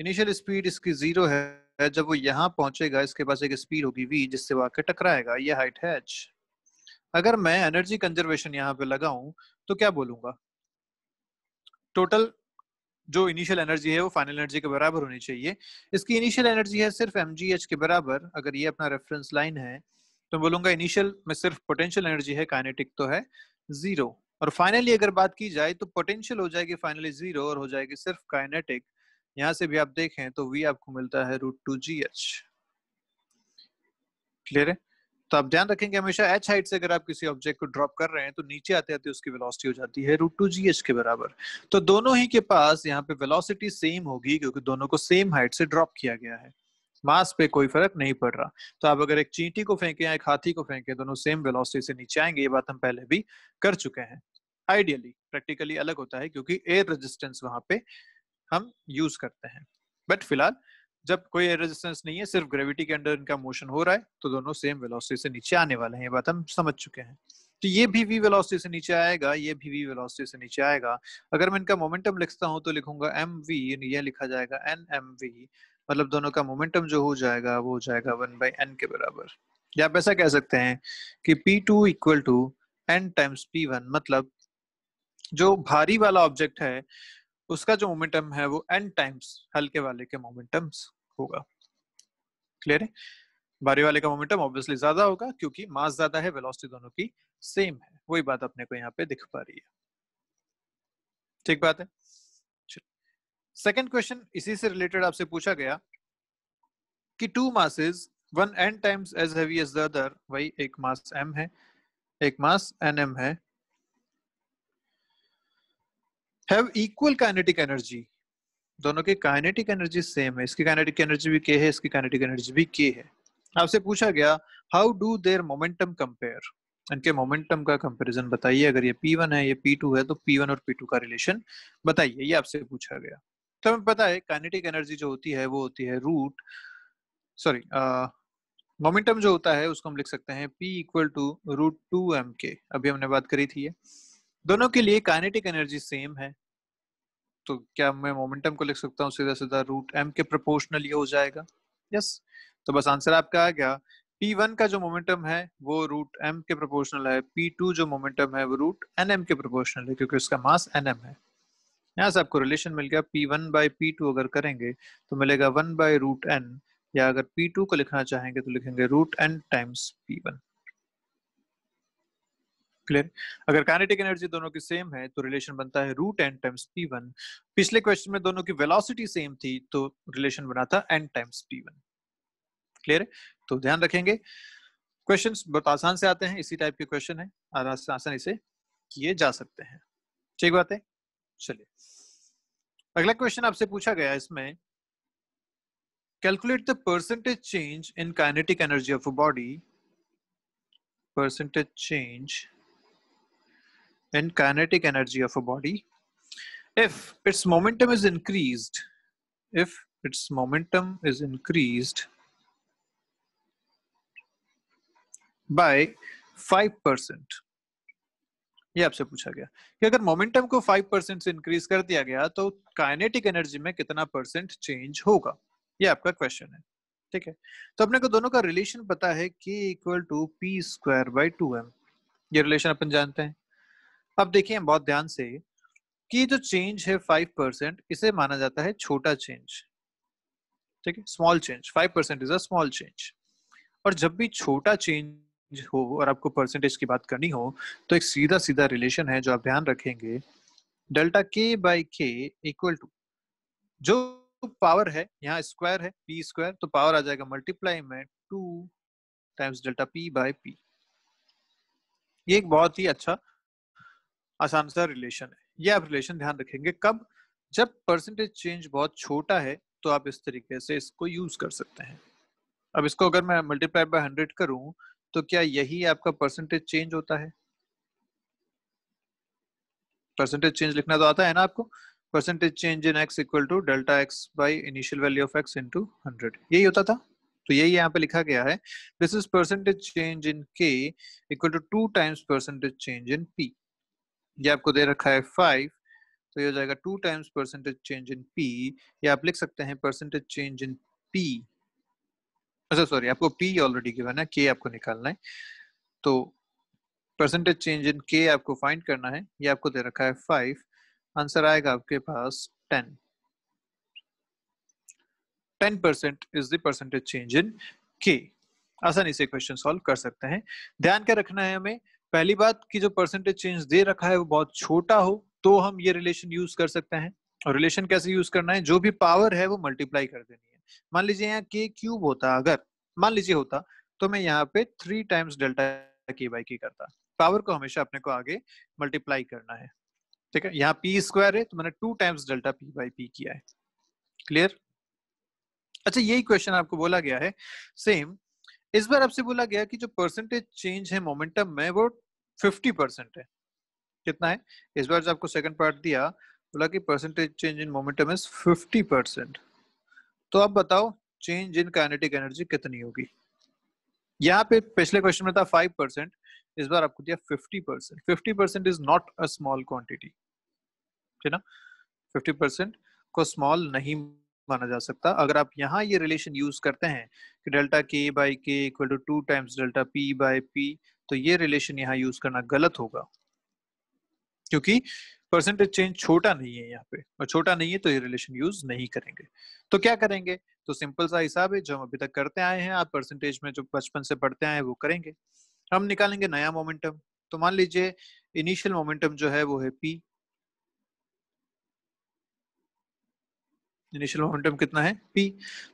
इनिशियल स्पीड इसकी जीरो है जब वो यहाँ पहुंचेगा इसके पास एक स्पीड होगी वी जिससे वो आके टकराएगा ये हाइट है एच अगर मैं एनर्जी कंजर्वेशन यहाँ पे लगाऊं तो क्या बोलूंगा टोटल जो इनिशियल एनर्जी है वो फाइनल एनर्जी के बराबर होनी चाहिए इसकी इनिशियल एनर्जी है सिर्फ एम के बराबर अगर ये अपना रेफरेंस लाइन है तो बोलूंगा इनिशियल में सिर्फ पोटेंशियल एनर्जी है काइनेटिक तो है जीरो और फाइनली अगर बात की जाए तो पोटेंशियल हो जाएगी फाइनली जीरो और हो जाएगी सिर्फ काइनेटिक यहां से भी आप देखें तो वी आपको मिलता है root two G H clear है तो आप ध्यान रखेंगे हमेशा एच हाइट से अगर आप किसी ऑब्जेक्ट को ड्रॉप कर रहे हैं तो नीचे आते आते उसकी वेलोसिटी हो जाती है रूट टू जी एच के बराबर तो दोनों ही के पास यहाँ पे वेलोसिटी सेम होगी क्योंकि दोनों को सेम हाइट से ड्रॉप किया गया है मास पे कोई फर्क नहीं पड़ रहा तो आप अगर एक चींटी को फेंके या एक हाथी को फेंके दोनों सेम वेलोसिटी से नीचे आएंगे ये बात हम पहले भी कर चुके हैं आइडियली प्रैक्टिकली अलग होता है क्योंकि एयर रेजिस्टेंस वहां पे हम यूज करते हैं बट फिलहाल जब कोई एयर रेजिस्टेंस नहीं है सिर्फ ग्रेविटी के अंडर इनका मोशन हो रहा है तो दोनों सेम वेलोसिटी से नीचे आने वाले हैं ये बात हम समझ चुके हैं तो ये भी वी वेलोसिटी से नीचे आएगा ये भी वी वेलोसिटी से नीचे आएगा अगर मैं इनका मोमेंटम लिखता हूँ तो लिखूंगा एम वी ये लिखा जाएगा एन एम वी मतलब दोनों का मोमेंटम जो हो जाएगा वो हो जाएगा वन बाई एन के बराबर या आप ऐसा कह सकते हैं कि P two equal to N times P one मतलब जो भारी वाला ऑब्जेक्ट है उसका जो मोमेंटम है वो एन टाइम्स हल्के वाले के मोमेंटम्स होगा क्लियर है बारी वाले का मोमेंटम ऑब्वियसली ज्यादा होगा क्योंकि मास ज्यादा है वेलोसिटी दोनों की सेम है वही बात अपने को यहाँ पे दिख पा रही है ठीक बात है सेकेंड क्वेश्चन इसी से रिलेटेड आपसे पूछा गया कि two masses one N times as heavy as the other वही एक मास एम है एक मास एन एम है हैव इक्वल काइनेटिक एनर्जी दोनों की काइनेटिक एनर्जी सेम है इसकी काइनेटिक एनर्जी भी के है इसकी काइनेटिक एनर्जी भी के है आपसे पूछा गया how do their momentum compare इनके मोमेंटम का कंपैरिजन बताइए अगर ये वन है ये टू है तो वन और टू का रिलेशन बताइए ये आपसे पूछा गया तो हमें पता है काइनेटिक एनर्जी जो होती है वो होती है रूट सॉरी मोमेंटम जो होता है उसको हम लिख सकते हैं P equal to root two M के अभी हमने बात करी थी ये दोनों के लिए काइनेटिक एनर्जी सेम है तो क्या मैं मोमेंटम को लिख सकता हूँ सीधा सीधा रूट एम के प्रोपोर्शनल ये हो जाएगा यस yes. तो बस आंसर आपका आ गया P1 का जो मोमेंटम है वो रूट एम के प्रोपोर्शनल है पी टू जो मोमेंटम है वो रूट एन एम के प्रोपोर्शनल है क्योंकि उसका मास एन एम है यहाँ से आपको रिलेशन मिल गया P one by P two अगर करेंगे तो मिलेगा वन बाई रूट एन या अगर पी टू को लिखना चाहेंगे तो लिखेंगे root N times P one clear अगर काइनेटिक एनर्जी दोनों की सेम है तो रिलेशन बनता है root N times P one पिछले क्वेश्चन में दोनों की वेलोसिटी सेम थी तो रिलेशन बना था N times P one clear तो ध्यान रखेंगे क्वेश्चन बहुत आसान से आते हैं इसी टाइप के क्वेश्चन है आसानी से किए जा सकते हैं ठीक बात है चलिए अगला क्वेश्चन आपसे पूछा गया इसमें calculate the percentage change in kinetic energy of a body percentage change in kinetic energy of a body if its momentum is increased if its momentum is increased by 5% ये आपसे पूछा गया कि अगर मोमेंटम को 5% से इंक्रीज कर दिया गया तो काइनेटिक एनर्जी में कितना परसेंट चेंज होगा ये आपका क्वेश्चन है ठीक है तो अपने को दोनों का रिलेशन पता है k equal to P square by two M ये रिलेशन अपन जानते हैं अब देखिए बहुत ध्यान से कि जो चेंज है फाइव परसेंट इसे माना जाता है छोटा चेंज ठीक है small change five percent is a small change और जब भी छोटा चेंज हो और आपको परसेंटेज की बात करनी हो तो एक सीधा सीधा रिलेशन है जो आप ध्यान रखेंगे delta K by K equal to जो पावर है यहाँ स्क्वायर है पी स्क्वायर तो पावर आ जाएगा मल्टीप्लाई में two times delta P by P ये एक बहुत ही अच्छा आसान सा रिलेशन है ये आप रिलेशन ध्यान रखेंगे कब जब परसेंटेज चेंज बहुत छोटा है तो आप इस तरीके से इसको यूज कर सकते हैं अब इसको अगर मैं मल्टीप्लाई बाय हंड्रेड करूं तो क्या यही आपका परसेंटेज चेंज होता है परसेंटेज चेंज लिखना तो आता है ना आपको percentage change in X equal to delta X by initial value of X into hundred यही होता था तो यही यहाँ पे लिखा गया है this is percentage change in K equal to two times percentage change in P ये आपको दे रखा है फाइव तो ये हो जाएगा two times percentage change in P या आप लिख सकते हैं परसेंटेज चेंज इन पी अच्छा सॉरी आपको पी ऑलरेडी गिवन है के आपको निकालना है तो परसेंटेज चेंज इन के आपको फाइंड करना है ये आपको दे रखा है फाइव आंसर आएगा आपके पास ten ten percent is the percentage change in K आसानी से क्वेश्चन सॉल्व कर सकते हैं ध्यान क्या रखना है हमें पहली बात की जो परसेंटेज चेंज दे रखा है वो बहुत छोटा हो तो हम ये रिलेशन यूज कर सकते हैं और रिलेशन कैसे यूज करना है जो भी पावर है वो मल्टीप्लाई कर देनी है मान लीजिए यहाँ के क्यूब होता अगर मान लीजिए होता तो मैं यहाँ पे three times delta K by की करता पावर को हमेशा अपने को आगे मल्टीप्लाई करना है ठीक है यहाँ पी स्क्वायर है तो मैंने two times delta P by P किया है क्लियर अच्छा यही क्वेश्चन आपको बोला गया है सेम इस बार आपसे बोला गया कि जो परसेंटेज चेंज है मोमेंटम में वो फिफ्टी परसेंट है कितना है इस बार जो आपको सेकंड पार्ट दिया बोला कि percentage change in momentum is fifty percent तो आप बताओ चेंज इन काइनेटिक एनर्जी कितनी होगी यहाँ पे पिछले क्वेश्चन में था फाइव परसेंट इस बार आपको दिया fifty percent fifty percent is not a small quantity ठीक है ना फिफ्टी परसेंट को स्मॉल नहीं माना जा सकता अगर आप यहाँ ये रिलेशन यूज करते हैं कि delta K by K equal to two times delta P by P तो ये रिलेशन यहाँ यूज करना गलत होगा क्योंकि परसेंटेज चेंज छोटा नहीं है यहाँ पे और छोटा नहीं है तो ये रिलेशन यूज नहीं करेंगे तो क्या करेंगे तो सिंपल सा हिसाब है जो हम अभी तक करते आए हैं आप परसेंटेज में जो बचपन से पढ़ते आए हैं वो करेंगे हम निकालेंगे नया मोमेंटम तो मान लीजिए इनिशियल मोमेंटम जो है वो है पी इनिशियल मोमेंटम कितना है p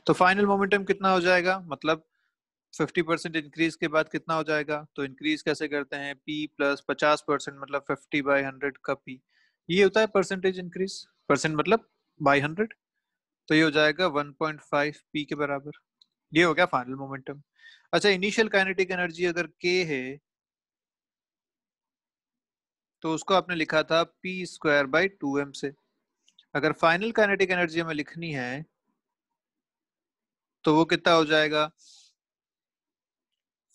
तो फाइनल मोमेंटम कितना हो जाएगा मतलब 50 परसेंट इंक्रीज के बाद कितना हो जाएगा तो इंक्रीज कैसे करते हैं p प्लस पचास परसेंट मतलब 50 बाई 100 का p ये होता है परसेंटेज इंक्रीज परसेंट मतलब बाई 100 तो ये हो जाएगा 1.5 पी के बराबर ये हो गया फाइनल मोमेंटम अच्छा इनिशियल काइनेटिक एनर्जी अगर के है तो उसको आपने लिखा था P square by two M से अगर फाइनल काइनेटिक एनर्जी हमें लिखनी है तो वो कितना हो जाएगा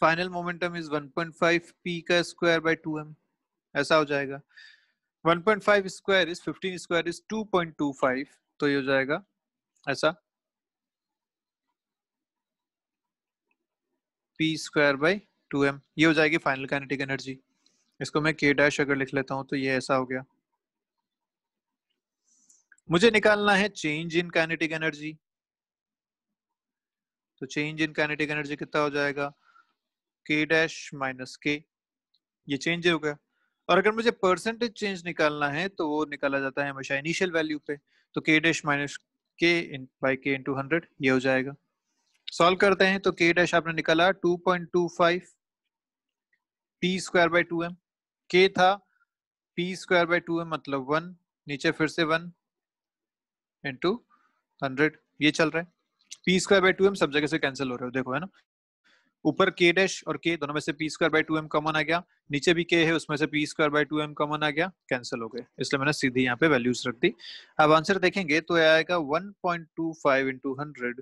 फाइनल मोमेंटम इज 1.5 पी का स्क्वायर बाय 2m ऐसा हो जाएगा 1.5 स्क्वायर इज 15 स्क्वायर इज 2.25 तो ये हो जाएगा ऐसा पी स्क्वायर बाय 2m ये हो जाएगी फाइनल काइनेटिक एनर्जी इसको मैं के डैश अगर लिख लेता हूं तो ये ऐसा हो गया मुझे निकालना है चेंज इन काइनेटिक एनर्जी तो चेंज इन काइनेटिक एनर्जी कितना हो जाएगा के डैश माइनस के ये चेंज हो गया और अगर मुझे परसेंटेज चेंज निकालना है तो वो निकाला जाता है हमेशा इनिशियल वैल्यू पे तो के dash minus K in by K into hundred ये हो जाएगा सॉल्व करते हैं तो के डैश आपने निकाला two point two five P square by two M K था P square by two M मतलब वन नीचे फिर से वन इंटू हंड्रेड ये चल रहा है P square by two M सब जगह से कैंसिल हो रहे हो देखो है ना ऊपर के डैश और के दोनों में से P square by two M common आ गया नीचे भी के है उसमें से P square by two M common आ गया कैंसिल हो गए इसलिए मैंने सीधे यहाँ पे वैल्यूज रख दी अब आंसर देखेंगे तो यह आएगा one point two five into hundred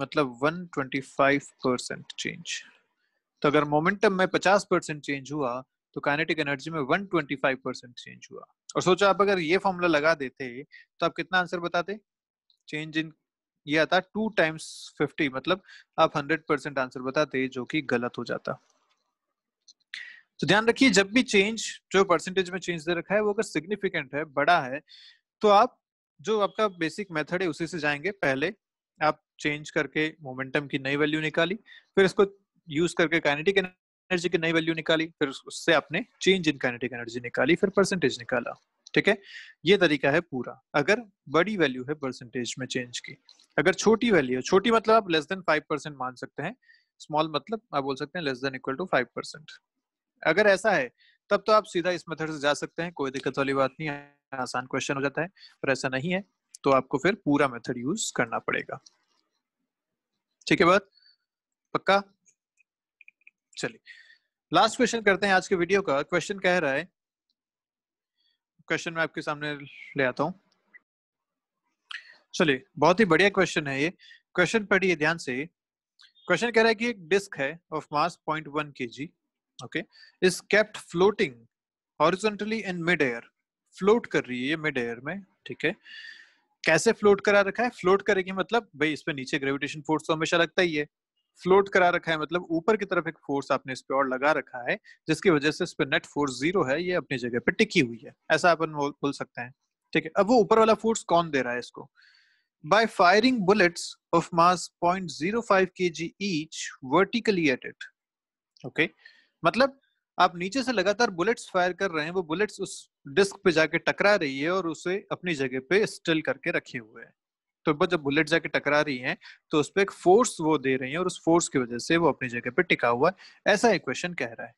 मतलब one twenty five percent change तो अगर मोमेंटम में पचास परसेंट चेंज हुआ तो काइनेटिक एनर्जी में one twenty five percent change हुआ और सोचो आप अगर ये फॉर्मूला लगा देते तो आप कितना आंसर बताते चेंज इन ये आता टू टाइम्स फिफ्टी मतलब आप हंड्रेड परसेंट आंसर बताते जो कि गलत हो जाता तो ध्यान रखिए जब भी चेंज जो परसेंटेज में चेंज दे रखा है वो अगर सिग्निफिकेंट है बड़ा है तो आप जो आपका बेसिक मेथड है उसी से जाएंगे पहले आप चेंज करके मोमेंटम की नई वैल्यू निकाली फिर इसको यूज करके काइनेटिक एनर्जी की नई वैल्यू निकाली फिर उससे आपने चेंज इन काइनेटिक एनर्जी निकाली फिर परसेंटेज निकाला ठीक है ये तरीका है पूरा अगर बड़ी वैल्यू है परसेंटेज में चेंज की अगर छोटी वैल्यू छोटी मतलब आप लेस देन फाइव परसेंट मान सकते हैं स्मॉल मतलब आप बोल सकते हैं less than equal to five percent अगर ऐसा है तब तो आप सीधा इस मेथड से जा सकते हैं कोई दिक्कत वाली बात नहीं है आसान क्वेश्चन हो जाता है पर ऐसा नहीं है तो आपको फिर पूरा मेथड यूज करना पड़ेगा ठीक है बात पक्का चलिए लास्ट क्वेश्चन करते हैं आज के वीडियो का क्वेश्चन कह रहा है क्वेश्चन मैं आपके सामने ले आता हूँ चलिए बहुत ही बढ़िया क्वेश्चन है ये क्वेश्चन पढ़िए ध्यान से क्वेश्चन कह रहा है कि एक डिस्क है of mass K G okay is kept floating horizontally in mid air float कर रही है ये मिड एयर में ठीक है कैसे फ्लोट करा रखा है फ्लोट करेगी मतलब भाई इस पर नीचे ग्रेविटेशन फोर्स तो हमेशा लगता ही है फ्लोट करा रखा है मतलब ऊपर की तरफ एक फोर्स आपने इस पे और लगा रखा है जिसकी वजह से इस पे नेट फोर्स जीरो है ये अपनी जगह पे टिकी हुई है ऐसा अपन बोल सकते हैं ठीक है अब वो ऊपर वाला फोर्स कौन दे रहा है इसको by firing bullets of mass 0.05 kg each vertically at it okay okay? मतलब आप नीचे से लगातार बुलेट्स फायर कर रहे हैं वो बुलेट्स उस डिस्क पे जाके टकरा रही है और उसे अपनी जगह पे स्टिल करके रखे हुए हैं टर्बो तो जब बुलेट जाके टकरा रही है तो उस पर एक फोर्स वो दे रही है और उस फोर्स की वजह से वो अपनी जगह पर टिका हुआ है ऐसा एक क्वेश्चन कह रहा है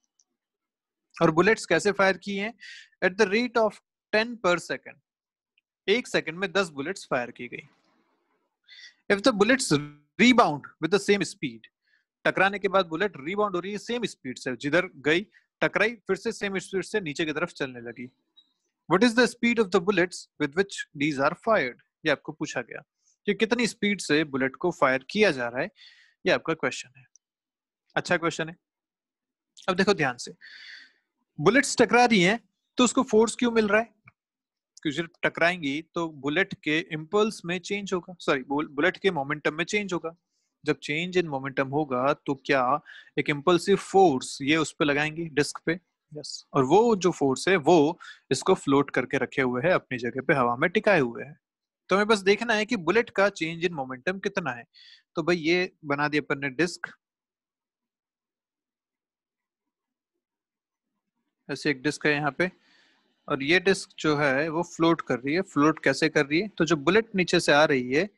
और बुलेट्स कैसे फायर की हैं at the rate of ten per second एक सेकेंड में दस बुलेट्स फायर की गई if the bullets rebound with the same speed टकराने के बाद बुलेट रीबाउंड हो रही है सेम स्पीड से जिधर गई टकराई फिर से सेम स्पीड से नीचे की तरफ चलने लगी what is the speed of the bullets with which these are fired ये आपको पूछा गया कि कितनी स्पीड से बुलेट को फायर किया जा रहा है ये आपका क्वेश्चन है अच्छा क्वेश्चन है अब देखो ध्यान से बुलेट्स टकरा रही हैं तो उसको फोर्स क्यों मिल रहा है क्योंकि टकराएंगी तो बुलेट के इम्पल्स में चेंज होगा सॉरी बुलेट के मोमेंटम में चेंज होगा जब चेंज इन मोमेंटम होगा तो क्या एक इम्पल्सिव फोर्स ये उस पर लगाएंगे डिस्क पे यस yes. और वो जो फोर्स है वो इसको फ्लोट करके रखे हुए है अपनी जगह पे हवा में टिकाए हुए है तो हमें बस देखना है कि बुलेट का चेंज इन मोमेंटम कितना है तो भाई ये बना दिया अपन ने डिस्क ऐसे एक डिस्क है यहाँ पे और ये डिस्क जो है वो फ्लोट कर रही है फ्लोट कैसे कर रही है तो जो बुलेट नीचे से आ रही है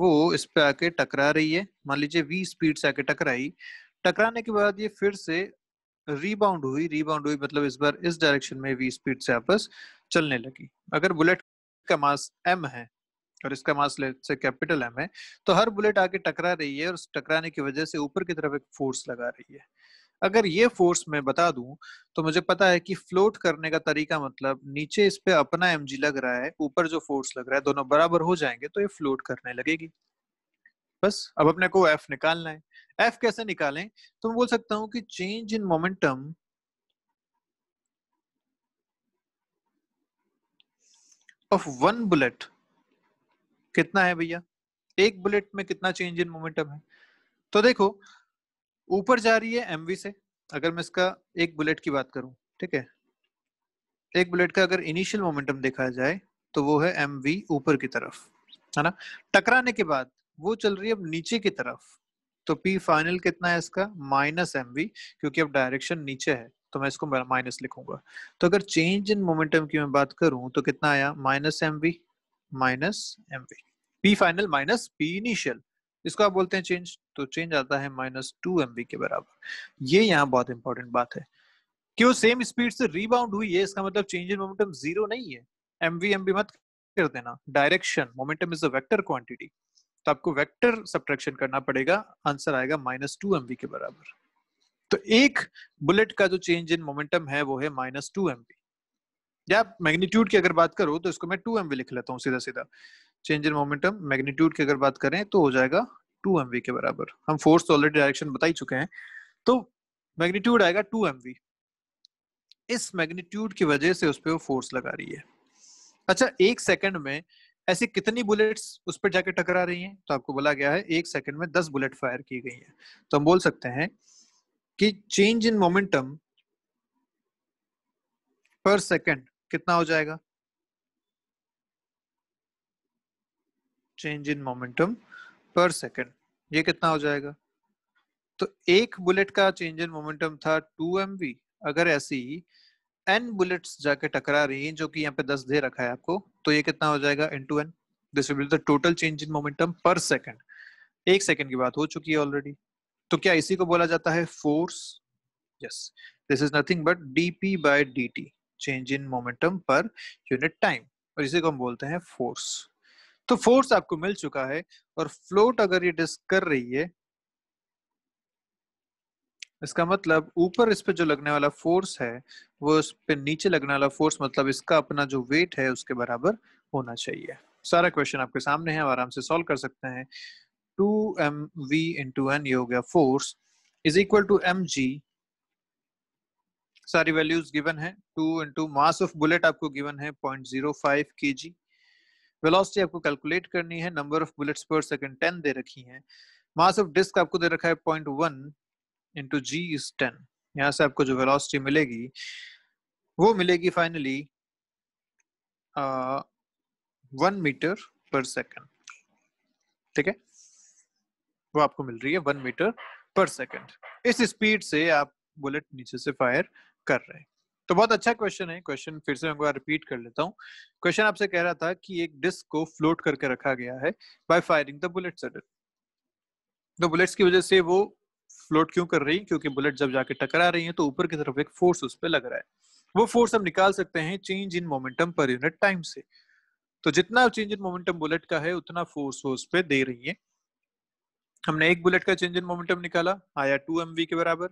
वो इस पे आके टकरा रही है मान लीजिए वी स्पीड से आके टकराई टकराने के बाद ये फिर से रीबाउंड हुई रीबाउंड हुई मतलब इस बार इस डायरेक्शन में वी स्पीड से आपस चलने लगी अगर बुलेट इसका मास एम है और इसका मास से कैपिटल एम है तो हर बुलेट आके टकरा रही है और टकराने की वजह से ऊपर की तरफ एक फोर्स लगा रही है अगर ये फोर्स मैं बता दूं तो मुझे पता है कि फ्लोट करने का तरीका मतलब नीचे इस पे अपना एम लग रहा है ऊपर जो फोर्स लग रहा है दोनों बराबर हो जाएंगे तो ये फ्लोट करने लगेगी बस अब अपने को एफ निकालना है एफ कैसे निकालें तो मैं बोल सकता हूँ कि change in momentum of one bullet कितना है भैया एक बुलेट में कितना चेंज इन मोमेंटम है तो देखो ऊपर जा रही है एमवी से अगर मैं इसका एक बुलेट की बात करूं ठीक है एक बुलेट का अगर इनिशियल मोमेंटम देखा जाए तो वो है एम वी ऊपर की तरफ है ना टकराने के बाद वो चल रही है अब नीचे की तरफ तो पी फाइनल कितना है इसका माइनस एम वी क्योंकि अब डायरेक्शन नीचे है तो मैं इसको माइनस लिखूंगा तो अगर चेंज इन मोमेंटम की मैं बात करूं तो कितना आया minus M V minus M V P final minus P initial इसको आप बोलते हैं चेंज तो चेंज आता है माइनस टू एम के बराबर ये यहाँ बहुत इंपॉर्टेंट बात है कि वो सेम स्पीड से रीबाउंड हुई है इसका मतलब चेंज इन मोमेंटम जीरो नहीं है एम वी एम वी मत कर देना direction momentum is a vector quantity तो आपको वेक्टर सब्ट्रैक्शन करना पड़ेगा आंसर आएगा माइनस टू एम के बराबर तो एक बुलेट का जो चेंज इन मोमेंटम है वो है माइनस टू एम या मैग्नीट्यूड की अगर बात करो तो इसको मैं टू एम लिख लेता हूँ सीधा सीधा चेंज इन मोमेंटम मैग्नीट्यूड की अगर बात करें तो हो जाएगा टू एम के बराबर हम फोर्स तो ऑलरेडी डायरेक्शन बता ही चुके हैं तो मैग्नीट्यूड आएगा टू एम इस मैग्नीट्यूड की वजह से उस पर वो फोर्स लगा रही है अच्छा एक सेकंड में ऐसी कितनी बुलेट्स उस पर जाके टकरा रही हैं तो आपको बोला गया है एक सेकंड में दस बुलेट फायर की गई है तो हम बोल सकते हैं कि change in momentum per second कितना हो जाएगा change in momentum per second ये कितना हो जाएगा तो एक बुलेट का चेंज इन मोमेंटम था टू एम अगर ऐसी एन बुलेट्स जाके टकरा रही हैं जो कि यहाँ पे दस दे रखा है आपको तो ये कितना हो जाएगा into N this will the total change in momentum per second एक सेकंड की बात हो चुकी है ऑलरेडी तो क्या इसी को बोला जाता है force yes this is nothing but DP by DT change in momentum per unit time और इसी को हम बोलते हैं फोर्स तो फोर्स आपको मिल चुका है और फ्लोट अगर ये डिस्क कर रही है इसका मतलब ऊपर इस पे जो लगने वाला फोर्स है वो इस पे नीचे लगने वाला फोर्स मतलब इसका अपना जो वेट है उसके बराबर होना चाहिए सारा क्वेश्चन आपके सामने है आराम से सॉल्व कर सकते हैं two M V into N ये हो गया force is equal to M G सारी वैल्यूज गिवन है two into mass of bullet आपको गिवन है point zero five K G velocity आपको कैलकुलेट करनी है number of bullets per second ten दे रखी है मास ऑफ डिस्क आपको दे रखा है point one into G is ten यहाँ से आपको जो वेलोसिटी मिलेगी वो मिलेगी finally one metre per second ठीक है वो आपको मिल रही है वन मीटर पर सेकेंड इस स्पीड से आप बुलेट नीचे से फायर कर रहे हैं तो बहुत अच्छा क्वेश्चन है क्वेश्चन फिर से मैं रिपीट कर लेता हूँ क्वेश्चन आपसे कह रहा था कि एक डिस्क को फ्लोट करके रखा गया है by firing the bullets sudden तो बुलेट्स की वजह से वो फ्लोट क्यों कर रही क्योंकि बुलेट जब जाके टकरा रही है तो ऊपर की तरफ एक फोर्स उस पर लग रहा है वो फोर्स हम निकाल सकते हैं change in momentum per unit time से तो जितना चेंज इन मोमेंटम बुलेट का है उतना फोर्स वो उस पर दे रही है हमने एक बुलेट का चेंज इन मोमेंटम निकाला आया टू एम के बराबर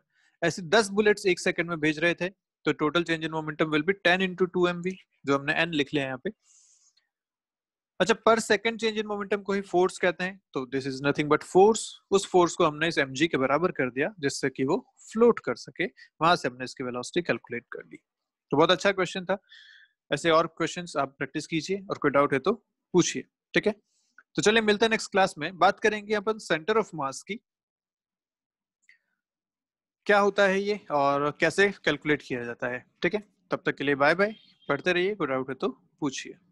ऐसे दस बुलेट्स एक सेकंड में भेज रहे थे तो total change in momentum will be ten into two M जो हमने एन लिख लिया यहाँ पे अच्छा पर सेकंड चेंज इन मोमेंटम को ही फोर्स कहते हैं तो this is nothing but force उस फोर्स को हमने इस एम के बराबर कर दिया जिससे कि वो फ्लोट कर सके वहां से हमने इसकी वेलोसिटी कैलकुलेट कर ली तो बहुत अच्छा क्वेश्चन था ऐसे और क्वेश्चंस आप प्रैक्टिस कीजिए और कोई डाउट है तो पूछिए ठीक है तो चलिए मिलते हैं नेक्स्ट क्लास में बात करेंगे अपन सेंटर ऑफ मास की क्या होता है ये और कैसे कैलकुलेट किया जाता है ठीक है तब तक के लिए बाय बाय पढ़ते रहिए कोई डाउट है तो पूछिए